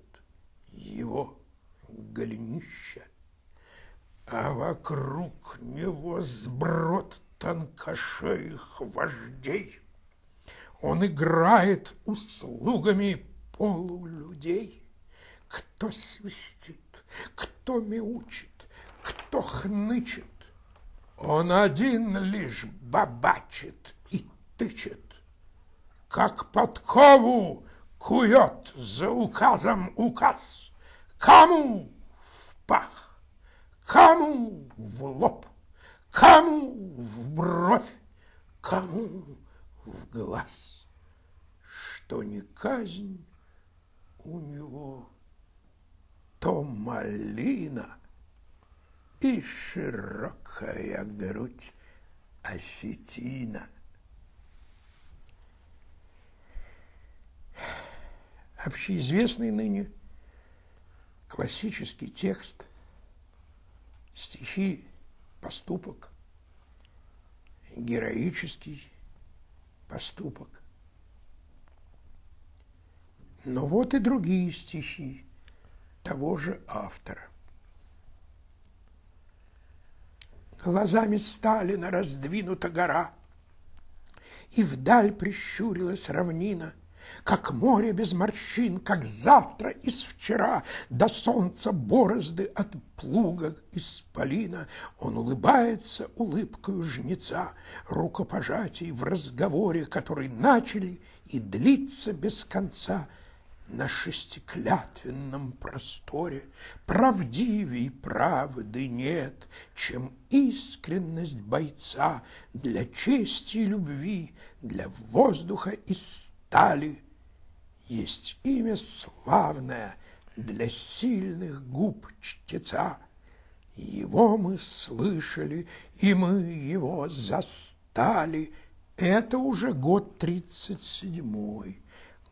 его голенища. А вокруг него сброд тонкошеих вождей. Он играет услугами полулюдей. Кто свистит, кто меучит кто хнычет, он один лишь бабачит и тычет, как подкову кует за указом указ, кому в пах, кому в лоб, кому в бровь, кому в глаз, что не казнь у него, то малина — и широкая грудь осетина. Общеизвестный ныне классический текст, стихи, поступок, героический поступок. Но вот и другие стихи того же автора. глазами Сталина раздвинута гора. И вдаль прищурилась равнина, как море без морщин, как завтра из вчера, до солнца борозды от плуга исполина. Он улыбается улыбкою жнеца, рукопожатий в разговоре, который начали и длится без конца — на шестиклятвенном просторе Правдивей правды нет, чем искренность бойца Для чести и любви, для воздуха и стали. Есть имя славное для сильных губ чтеца. Его мы слышали, и мы его застали. Это уже год тридцать седьмой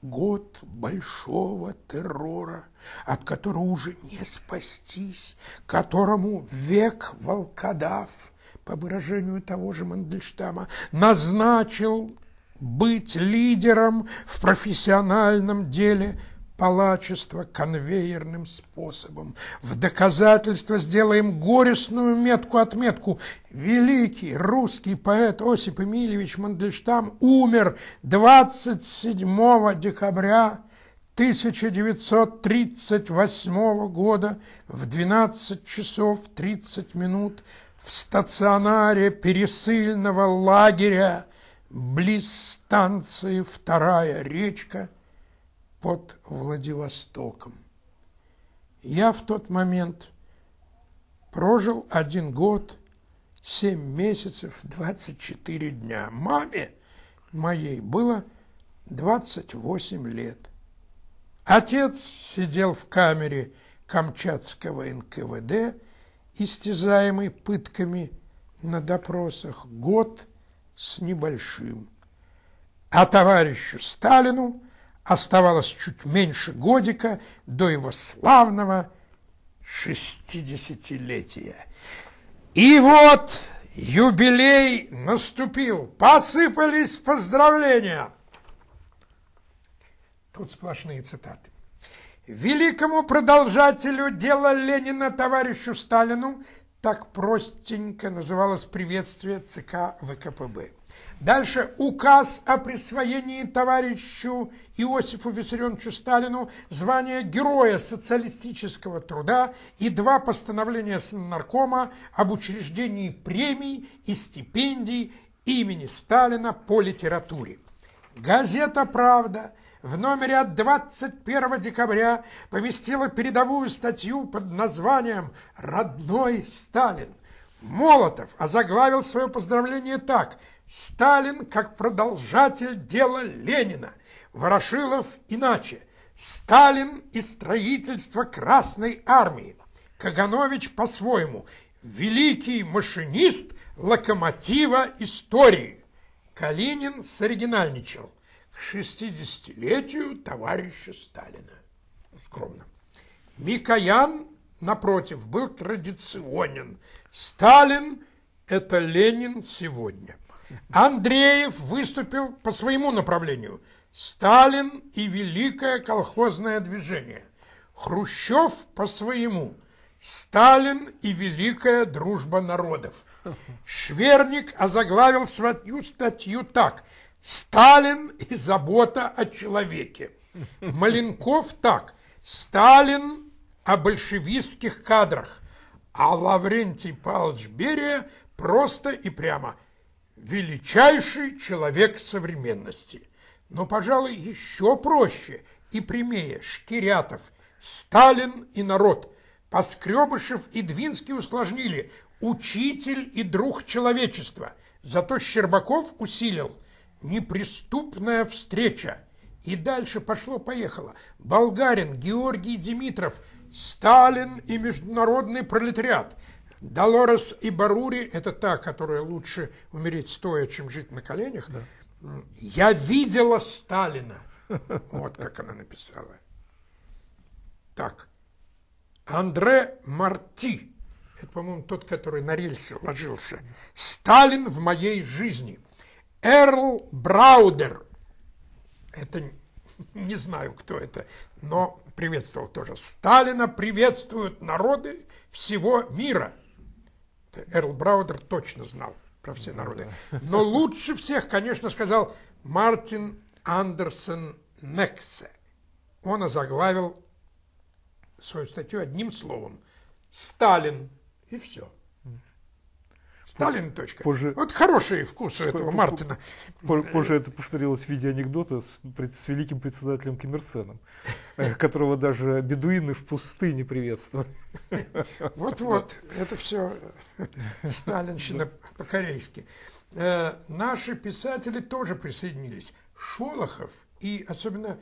год большого террора, от которого уже не спастись, которому век волкодав, по выражению того же Мандельштама, назначил быть лидером в профессиональном деле – палачества конвейерным способом. В доказательство сделаем горестную метку-отметку. Великий русский поэт Осип Эмильевич Мандельштам умер 27 декабря 1938 года в 12 часов 30 минут в стационаре пересыльного лагеря близ станции «Вторая речка» под Владивостоком. Я в тот момент прожил один год, семь месяцев, 24 дня. Маме моей было 28 лет. Отец сидел в камере Камчатского НКВД, истязаемый пытками на допросах, год с небольшим. А товарищу Сталину Оставалось чуть меньше годика до его славного шестидесятилетия. И вот юбилей наступил, посыпались поздравления. Тут сплошные цитаты. Великому продолжателю дела Ленина товарищу Сталину так простенько называлось приветствие ЦК ВКПБ. Дальше указ о присвоении товарищу Иосифу Виссарионовичу Сталину звания Героя социалистического труда и два постановления Наркома об учреждении премий и стипендий имени Сталина по литературе. Газета «Правда» в номере от 21 декабря поместила передовую статью под названием «Родной Сталин». Молотов озаглавил свое поздравление так – Сталин как продолжатель дела Ленина, Ворошилов иначе, Сталин и строительство Красной Армии, Каганович по-своему, великий машинист локомотива истории. Калинин соригинальничал к 60-летию товарища Сталина. Скромно. Микоян, напротив, был традиционен. Сталин – это Ленин сегодня. Андреев выступил по своему направлению. Сталин и Великое колхозное движение. Хрущев по своему. Сталин и Великая дружба народов. Шверник озаглавил свою статью так. Сталин и забота о человеке. Маленков так. Сталин о большевистских кадрах. А Лаврентий Павлович Берия просто и прямо – величайший человек современности. Но, пожалуй, еще проще и прямее Шкирятов, Сталин и народ, Поскребышев и Двинский усложнили, учитель и друг человечества. Зато Щербаков усилил неприступная встреча. И дальше пошло-поехало. Болгарин, Георгий Димитров, Сталин и международный пролетариат – Долорес и Барури – это та, которая лучше умереть стоя, чем жить на коленях. Да. Я видела Сталина. Вот как она написала. Так. Андре Марти. Это, по-моему, тот, который на рельсы ложился. Сталин в моей жизни. Эрл Браудер. Это не знаю, кто это, но приветствовал тоже. Сталина приветствуют народы всего мира. Эрл Браудер точно знал про все ну народы. Но лучше всех, конечно, сказал Мартин Андерсон Нексе. Он озаглавил свою статью одним словом. Сталин. И все. Сталин. Точка. Позже... Вот хорошие вкусы этого Мартина. Позже это повторилось в виде анекдота с, с великим председателем Киммерсеном, э, которого даже бедуины в пустыне приветствовали. Вот-вот, это все сталинщина по-корейски. Э, наши писатели тоже присоединились. Шолохов и особенно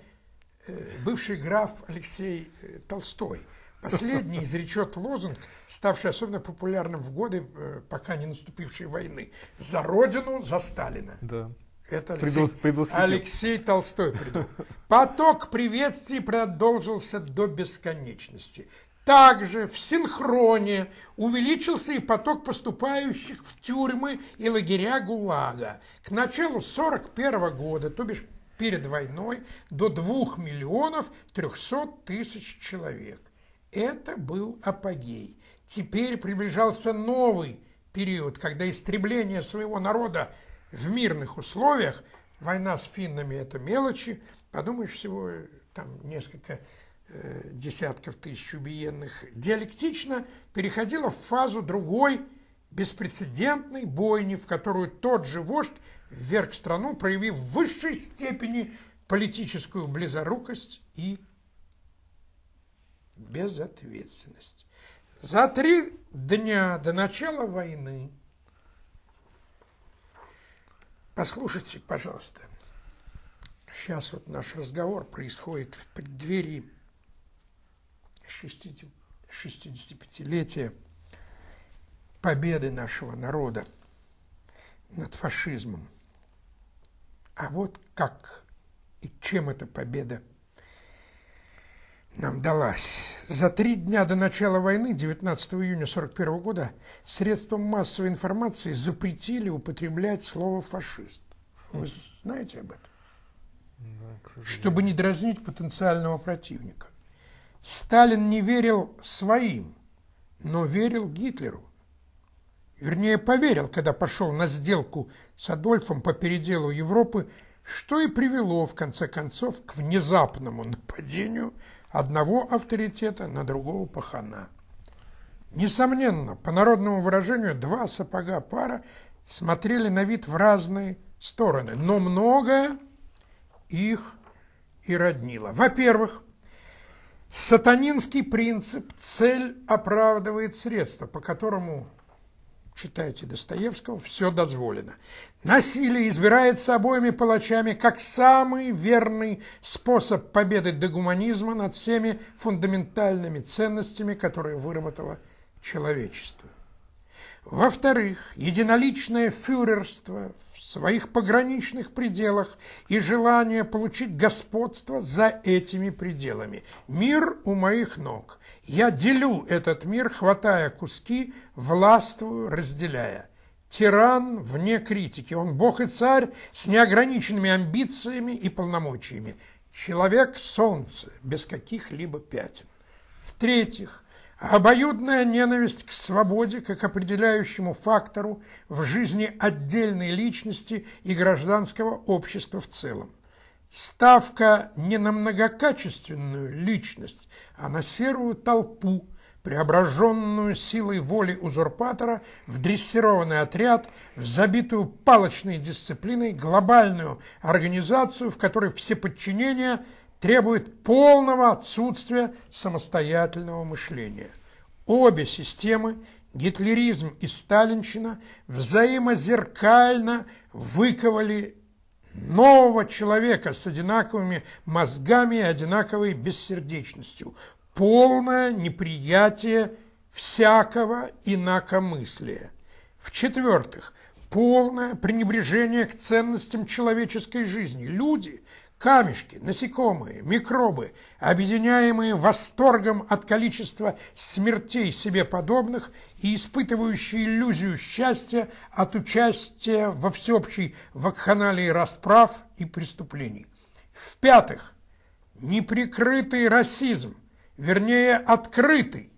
э, бывший граф Алексей Толстой – Последний изречет лозунг, ставший особенно популярным в годы, э, пока не наступившей войны. «За Родину, за Сталина». Да. Это Алексей, Алексей Толстой придумал. Поток приветствий продолжился до бесконечности. Также в синхроне увеличился и поток поступающих в тюрьмы и лагеря ГУЛАГа. К началу 1941 года, то бишь перед войной, до 2 миллионов 300 тысяч человек – это был апогей. Теперь приближался новый период, когда истребление своего народа в мирных условиях, война с финнами – это мелочи, подумаешь, всего э, там несколько э, десятков тысяч убиенных, диалектично переходила в фазу другой беспрецедентной бойни, в которую тот же вождь вверх страну, проявив в высшей степени политическую близорукость и безответственность. За три дня до начала войны, послушайте, пожалуйста, сейчас вот наш разговор происходит в преддверии 65-летия победы нашего народа над фашизмом. А вот как и чем эта победа нам далась. За три дня до начала войны, 19 июня 1941 года, средством массовой информации запретили употреблять слово «фашист». Вы хм. знаете об этом? Да, Чтобы не дразнить потенциального противника. Сталин не верил своим, но верил Гитлеру. Вернее, поверил, когда пошел на сделку с Адольфом по переделу Европы, что и привело, в конце концов, к внезапному нападению одного авторитета на другого пахана. Несомненно, по народному выражению, два сапога пара смотрели на вид в разные стороны, но многое их и роднило. Во-первых, сатанинский принцип «цель оправдывает средства», по которому читайте Достоевского, все дозволено. Насилие избирается обоими палачами как самый верный способ победы дегуманизма над всеми фундаментальными ценностями, которые выработало человечество. Во-вторых, единоличное фюрерство своих пограничных пределах и желание получить господство за этими пределами. Мир у моих ног. Я делю этот мир, хватая куски, властвую, разделяя. Тиран вне критики. Он бог и царь с неограниченными амбициями и полномочиями. Человек – солнце, без каких-либо пятен. В-третьих, Обоюдная ненависть к свободе как определяющему фактору в жизни отдельной личности и гражданского общества в целом. Ставка не на многокачественную личность, а на серую толпу, преображенную силой воли узурпатора в дрессированный отряд, в забитую палочной дисциплиной глобальную организацию, в которой все подчинения – требует полного отсутствия самостоятельного мышления. Обе системы, гитлеризм и сталинщина, взаимозеркально выковали нового человека с одинаковыми мозгами и одинаковой бессердечностью. Полное неприятие всякого инакомыслия. В-четвертых, полное пренебрежение к ценностям человеческой жизни. Люди – Камешки, насекомые, микробы, объединяемые восторгом от количества смертей себе подобных и испытывающие иллюзию счастья от участия во всеобщей вакханалии расправ и преступлений. В-пятых, неприкрытый расизм, вернее, открытый,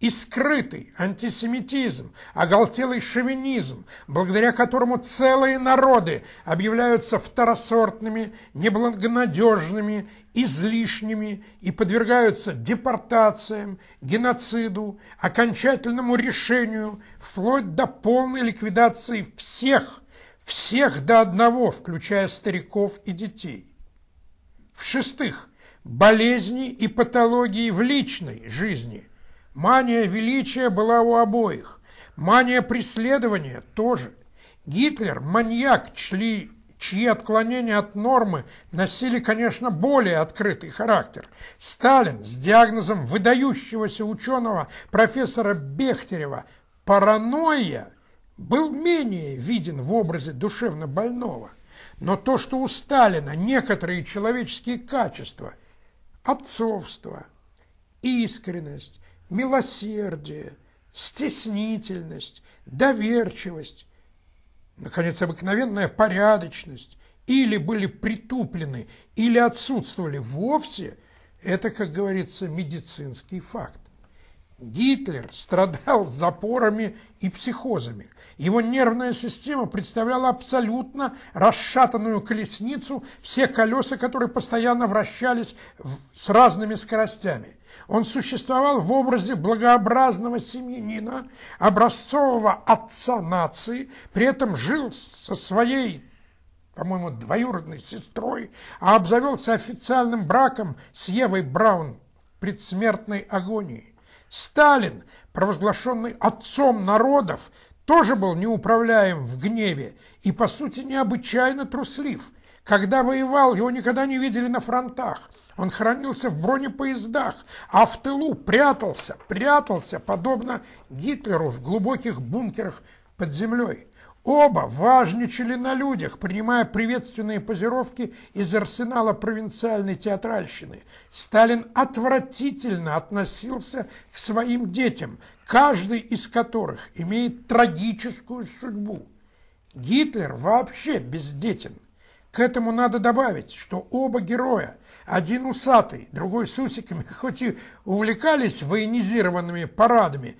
и скрытый антисемитизм, оголтелый шовинизм, благодаря которому целые народы объявляются второсортными, неблагонадежными, излишними и подвергаются депортациям, геноциду, окончательному решению, вплоть до полной ликвидации всех, всех до одного, включая стариков и детей. В-шестых, болезни и патологии в личной жизни – Мания величия была у обоих. Мания преследования тоже. Гитлер, маньяк, чли, чьи отклонения от нормы носили, конечно, более открытый характер. Сталин с диагнозом выдающегося ученого профессора Бехтерева «паранойя» был менее виден в образе душевно больного. Но то, что у Сталина некоторые человеческие качества – отцовство, искренность, милосердие, стеснительность, доверчивость, наконец, обыкновенная порядочность, или были притуплены, или отсутствовали вовсе, это, как говорится, медицинский факт. Гитлер страдал запорами и психозами. Его нервная система представляла абсолютно расшатанную колесницу, все колеса которые постоянно вращались с разными скоростями. Он существовал в образе благообразного семьянина, образцового отца нации, при этом жил со своей по-моему, двоюродной сестрой, а обзавелся официальным браком с Евой Браун в предсмертной агонии. Сталин, провозглашенный отцом народов, тоже был неуправляем в гневе и, по сути, необычайно труслив. Когда воевал, его никогда не видели на фронтах. Он хранился в бронепоездах, а в тылу прятался, прятался, подобно Гитлеру в глубоких бункерах под землей. Оба важничали на людях, принимая приветственные позировки из арсенала провинциальной театральщины. Сталин отвратительно относился к своим детям, каждый из которых имеет трагическую судьбу. Гитлер вообще бездетен. К этому надо добавить, что оба героя, один усатый, другой с усиками, хоть и увлекались военизированными парадами,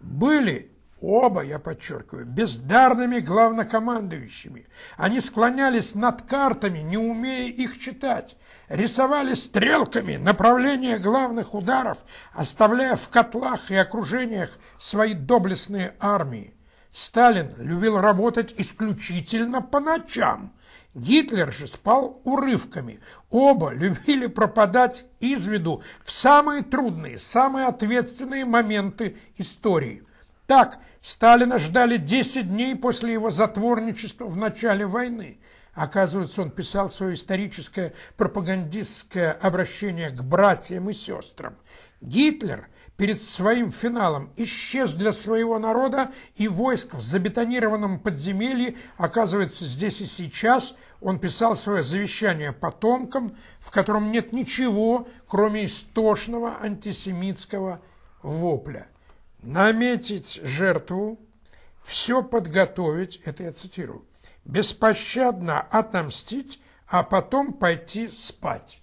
были оба, я подчеркиваю, бездарными главнокомандующими. Они склонялись над картами, не умея их читать, рисовали стрелками направление главных ударов, оставляя в котлах и окружениях свои доблестные армии. Сталин любил работать исключительно по ночам. Гитлер же спал урывками. Оба любили пропадать из виду в самые трудные, самые ответственные моменты истории. Так, Сталина ждали 10 дней после его затворничества в начале войны. Оказывается, он писал свое историческое пропагандистское обращение к братьям и сестрам. Гитлер перед своим финалом исчез для своего народа и войск в забетонированном подземелье, оказывается, здесь и сейчас он писал свое завещание потомкам, в котором нет ничего, кроме истошного антисемитского вопля наметить жертву, все подготовить, это я цитирую, беспощадно отомстить, а потом пойти спать.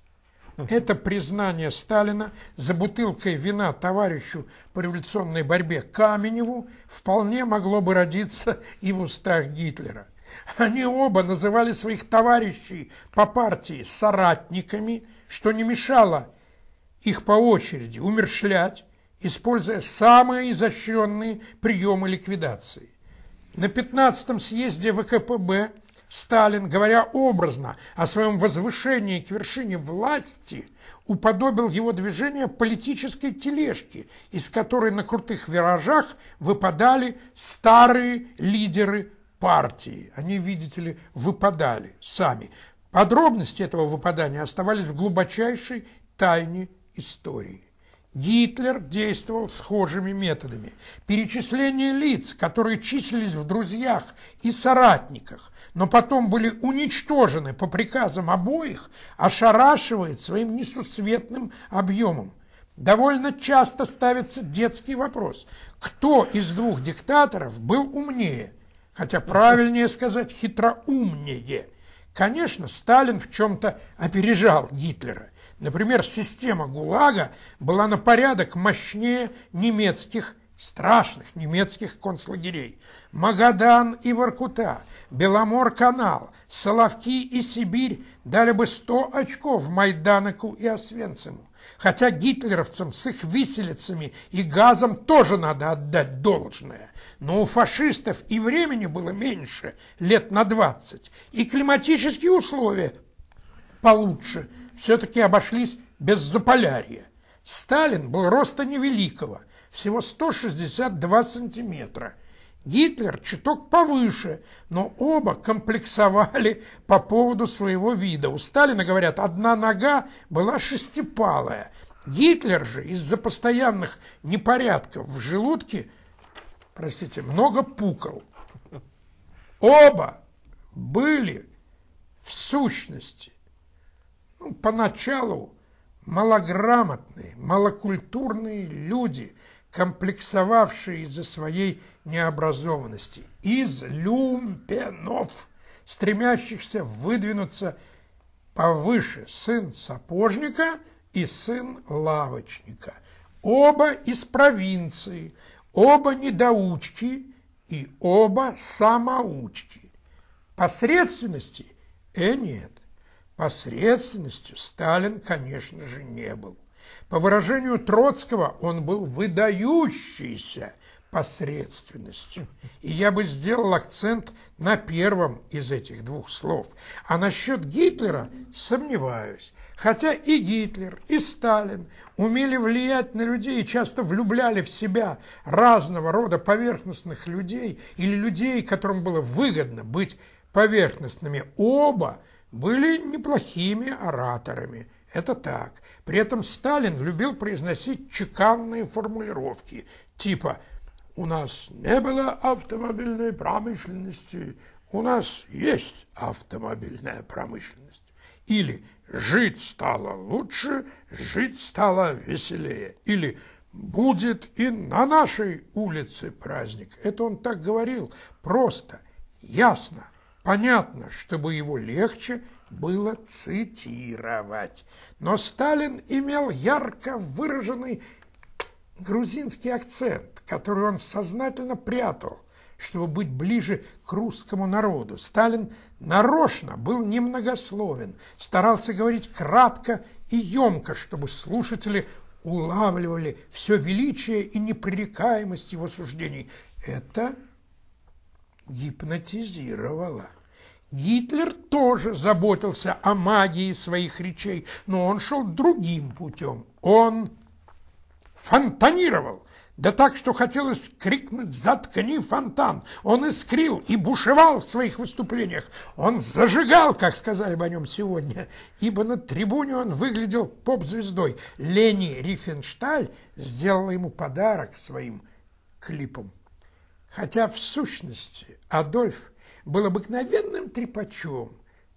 Это признание Сталина за бутылкой вина товарищу по революционной борьбе Каменеву вполне могло бы родиться и в устах Гитлера. Они оба называли своих товарищей по партии соратниками, что не мешало их по очереди умершлять, используя самые изощренные приемы ликвидации. На 15-м съезде ВКПБ Сталин, говоря образно о своем возвышении к вершине власти, уподобил его движение политической тележке, из которой на крутых виражах выпадали старые лидеры партии. Они, видите ли, выпадали сами. Подробности этого выпадания оставались в глубочайшей тайне истории. Гитлер действовал схожими методами. Перечисление лиц, которые числились в друзьях и соратниках, но потом были уничтожены по приказам обоих, ошарашивает своим несусветным объемом. Довольно часто ставится детский вопрос, кто из двух диктаторов был умнее, хотя правильнее сказать хитроумнее. Конечно, Сталин в чем-то опережал Гитлера – Например, система ГУЛАГа была на порядок мощнее немецких страшных немецких концлагерей. Магадан и Воркута, Беломор-канал, Соловки и Сибирь дали бы 100 очков Майданаку и Освенцему. Хотя гитлеровцам с их виселицами и газом тоже надо отдать должное. Но у фашистов и времени было меньше, лет на 20, и климатические условия получше – все-таки обошлись без Заполярья. Сталин был роста невеликого, всего 162 сантиметра. Гитлер чуток повыше, но оба комплексовали по поводу своего вида. У Сталина, говорят, одна нога была шестипалая. Гитлер же из-за постоянных непорядков в желудке, простите, много пукал. Оба были в сущности ну, поначалу малограмотные, малокультурные люди, комплексовавшие из-за своей необразованности, из люмпенов, стремящихся выдвинуться повыше сын сапожника и сын лавочника. Оба из провинции, оба недоучки и оба самоучки. Посредственности – э нет. Посредственностью Сталин, конечно же, не был. По выражению Троцкого, он был выдающийся посредственностью. И я бы сделал акцент на первом из этих двух слов. А насчет Гитлера сомневаюсь. Хотя и Гитлер, и Сталин умели влиять на людей и часто влюбляли в себя разного рода поверхностных людей или людей, которым было выгодно быть поверхностными. Оба – были неплохими ораторами. Это так. При этом Сталин любил произносить чеканные формулировки, типа «У нас не было автомобильной промышленности, у нас есть автомобильная промышленность». Или «Жить стало лучше, жить стало веселее». Или «Будет и на нашей улице праздник». Это он так говорил, просто, ясно. Понятно, чтобы его легче было цитировать. Но Сталин имел ярко выраженный грузинский акцент, который он сознательно прятал, чтобы быть ближе к русскому народу. Сталин нарочно был немногословен, старался говорить кратко и емко, чтобы слушатели улавливали все величие и непререкаемость его суждений. Это гипнотизировала. Гитлер тоже заботился о магии своих речей, но он шел другим путем. Он фонтанировал, да так, что хотелось крикнуть «Заткни фонтан!». Он искрил и бушевал в своих выступлениях. Он зажигал, как сказали бы о нем сегодня, ибо на трибуне он выглядел поп-звездой. Лени Рифеншталь сделала ему подарок своим клипам. Хотя в сущности Адольф был обыкновенным трепачом,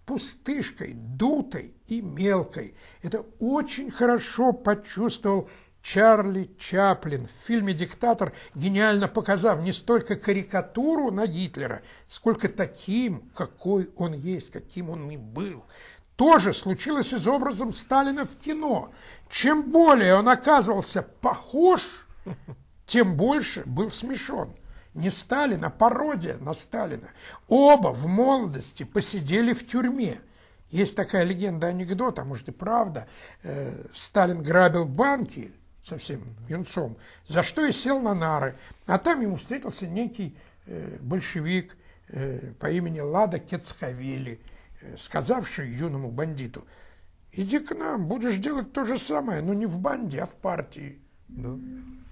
пустышкой, дутой и мелкой. Это очень хорошо почувствовал Чарли Чаплин в фильме «Диктатор», гениально показав не столько карикатуру на Гитлера, сколько таким, какой он есть, каким он и был. То же случилось и с образом Сталина в кино. Чем более он оказывался похож, тем больше был смешон не Сталин, а пародия на Сталина. Оба в молодости посидели в тюрьме. Есть такая легенда, анекдот, а может и правда. Э, Сталин грабил банки совсем юнцом, за что и сел на нары. А там ему встретился некий э, большевик э, по имени Лада Кецхавели, э, сказавший юному бандиту, иди к нам, будешь делать то же самое, но не в банде, а в партии. Да.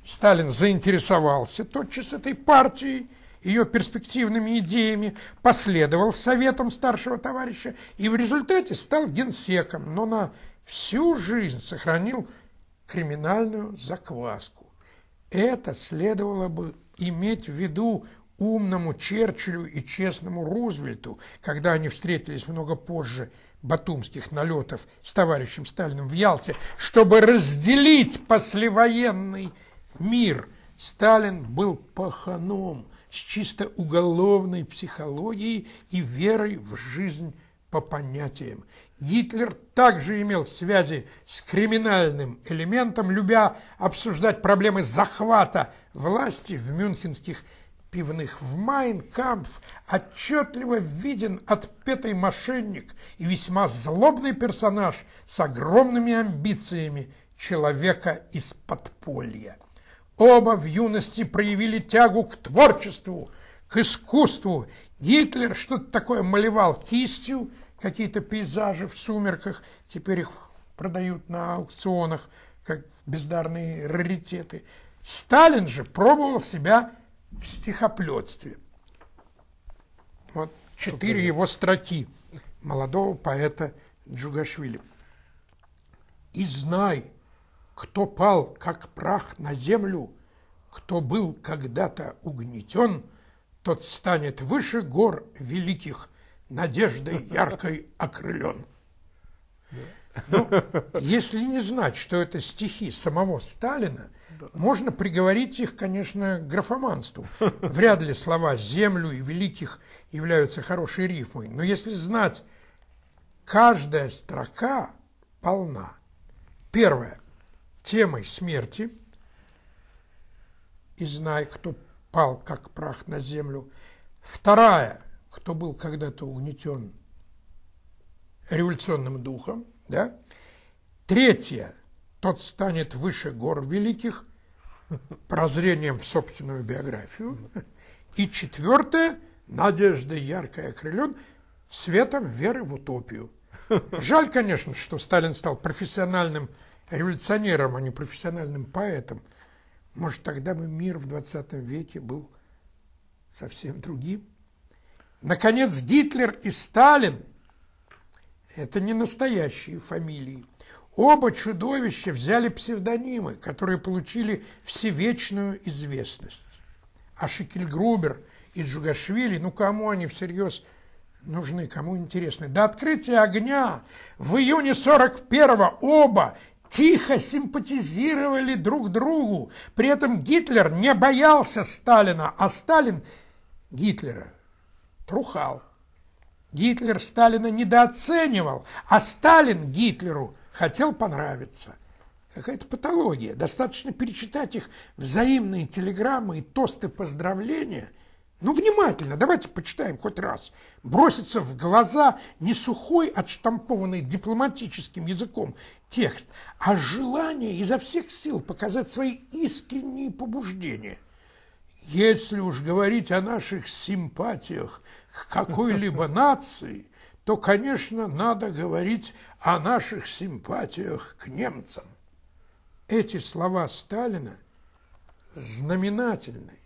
Сталин заинтересовался тотчас этой партией, ее перспективными идеями, последовал советам старшего товарища и в результате стал генсеком, но на всю жизнь сохранил криминальную закваску. Это следовало бы иметь в виду умному Черчиллю и честному Рузвельту, когда они встретились много позже батумских налетов с товарищем Сталиным в Ялте, чтобы разделить послевоенный мир. Сталин был паханом с чисто уголовной психологией и верой в жизнь по понятиям. Гитлер также имел связи с криминальным элементом, любя обсуждать проблемы захвата власти в мюнхенских пивных. В Майнкампф отчетливо виден отпетый мошенник и весьма злобный персонаж с огромными амбициями человека из подполья. Оба в юности проявили тягу к творчеству, к искусству. Гитлер что-то такое малевал кистью, какие-то пейзажи в сумерках, теперь их продают на аукционах, как бездарные раритеты. Сталин же пробовал себя в стихоплетстве. Вот четыре его строки молодого поэта Джугашвили. «И знай, кто пал, как прах, на землю, кто был когда-то угнетен, тот станет выше гор великих, надеждой яркой окрылен. Ну, если не знать, что это стихи самого Сталина, можно приговорить их, конечно, к графоманству. Вряд ли слова «землю» и «великих» являются хорошей рифмой. Но если знать, каждая строка полна. Первое темой смерти и «Знай, кто пал, как прах на землю». Вторая, кто был когда-то угнетен революционным духом, да? Третья, тот станет выше гор великих прозрением в собственную биографию. И четвертая, надежда яркая окрылен, светом веры в утопию. Жаль, конечно, что Сталин стал профессиональным революционером, а не профессиональным поэтом, может, тогда бы мир в 20 веке был совсем другим. Наконец, Гитлер и Сталин – это не настоящие фамилии. Оба чудовища взяли псевдонимы, которые получили всевечную известность. А Шекельгрубер и Джугашвили, ну кому они всерьез нужны, кому интересны. До открытия огня в июне 41-го оба тихо симпатизировали друг другу. При этом Гитлер не боялся Сталина, а Сталин Гитлера трухал. Гитлер Сталина недооценивал, а Сталин Гитлеру хотел понравиться. Какая-то патология. Достаточно перечитать их взаимные телеграммы и тосты поздравления – ну, внимательно, давайте почитаем хоть раз. Бросится в глаза не сухой, отштампованный дипломатическим языком текст, а желание изо всех сил показать свои искренние побуждения. Если уж говорить о наших симпатиях к какой-либо нации, то, конечно, надо говорить о наших симпатиях к немцам. Эти слова Сталина знаменательны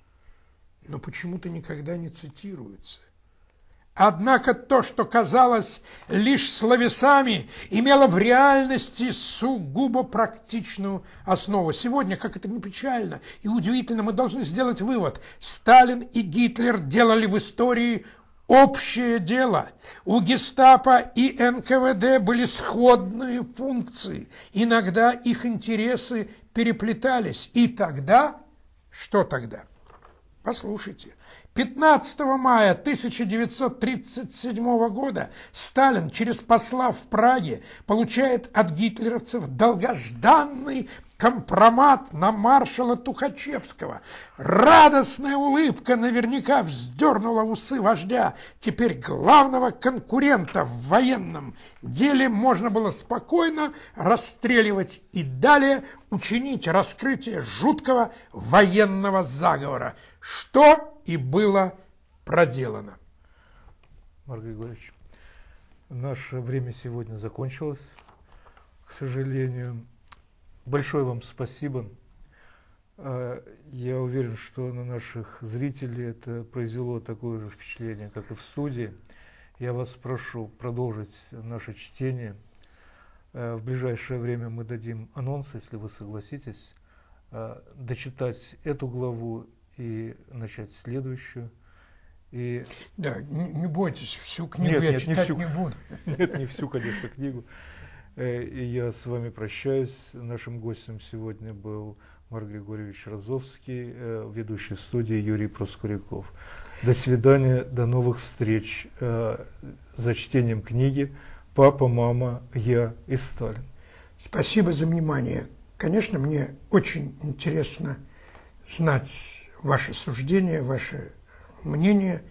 но почему-то никогда не цитируется. Однако то, что казалось лишь словесами, имело в реальности сугубо практичную основу. Сегодня, как это не печально и удивительно, мы должны сделать вывод. Сталин и Гитлер делали в истории общее дело. У гестапо и НКВД были сходные функции. Иногда их интересы переплетались. И тогда, что тогда? Послушайте, 15 мая 1937 года Сталин через посла в Праге получает от гитлеровцев долгожданный компромат на маршала Тухачевского. Радостная улыбка наверняка вздернула усы вождя. Теперь главного конкурента в военном деле можно было спокойно расстреливать и далее учинить раскрытие жуткого военного заговора, что и было проделано. Маргарита Григорьевич, наше время сегодня закончилось, к сожалению. Большое вам спасибо. А, я уверен, что на наших зрителей это произвело такое же впечатление, как и в студии. Я вас прошу продолжить наше чтение. А, в ближайшее время мы дадим анонс, если вы согласитесь, а, дочитать эту главу и начать следующую. И... Да, не, не бойтесь, всю книгу нет, я нет, читать не, всю. не буду. Нет, не всю, конечно, книгу. Э, я с вами прощаюсь. Нашим гостем сегодня был Марк Григорьевич Розовский, э, ведущий студии Юрий Проскуряков. До свидания, до новых встреч э, за чтением книги «Папа, мама, я и Сталин». Спасибо за внимание. Конечно, мне очень интересно знать ваши суждения, ваши мнения.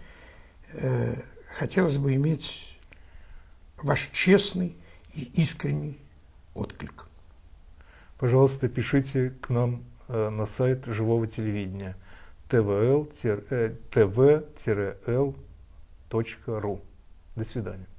Хотелось бы иметь ваш честный, и искренний отклик. Пожалуйста, пишите к нам э, на сайт живого телевидения tvl-l.ru. Э, До свидания.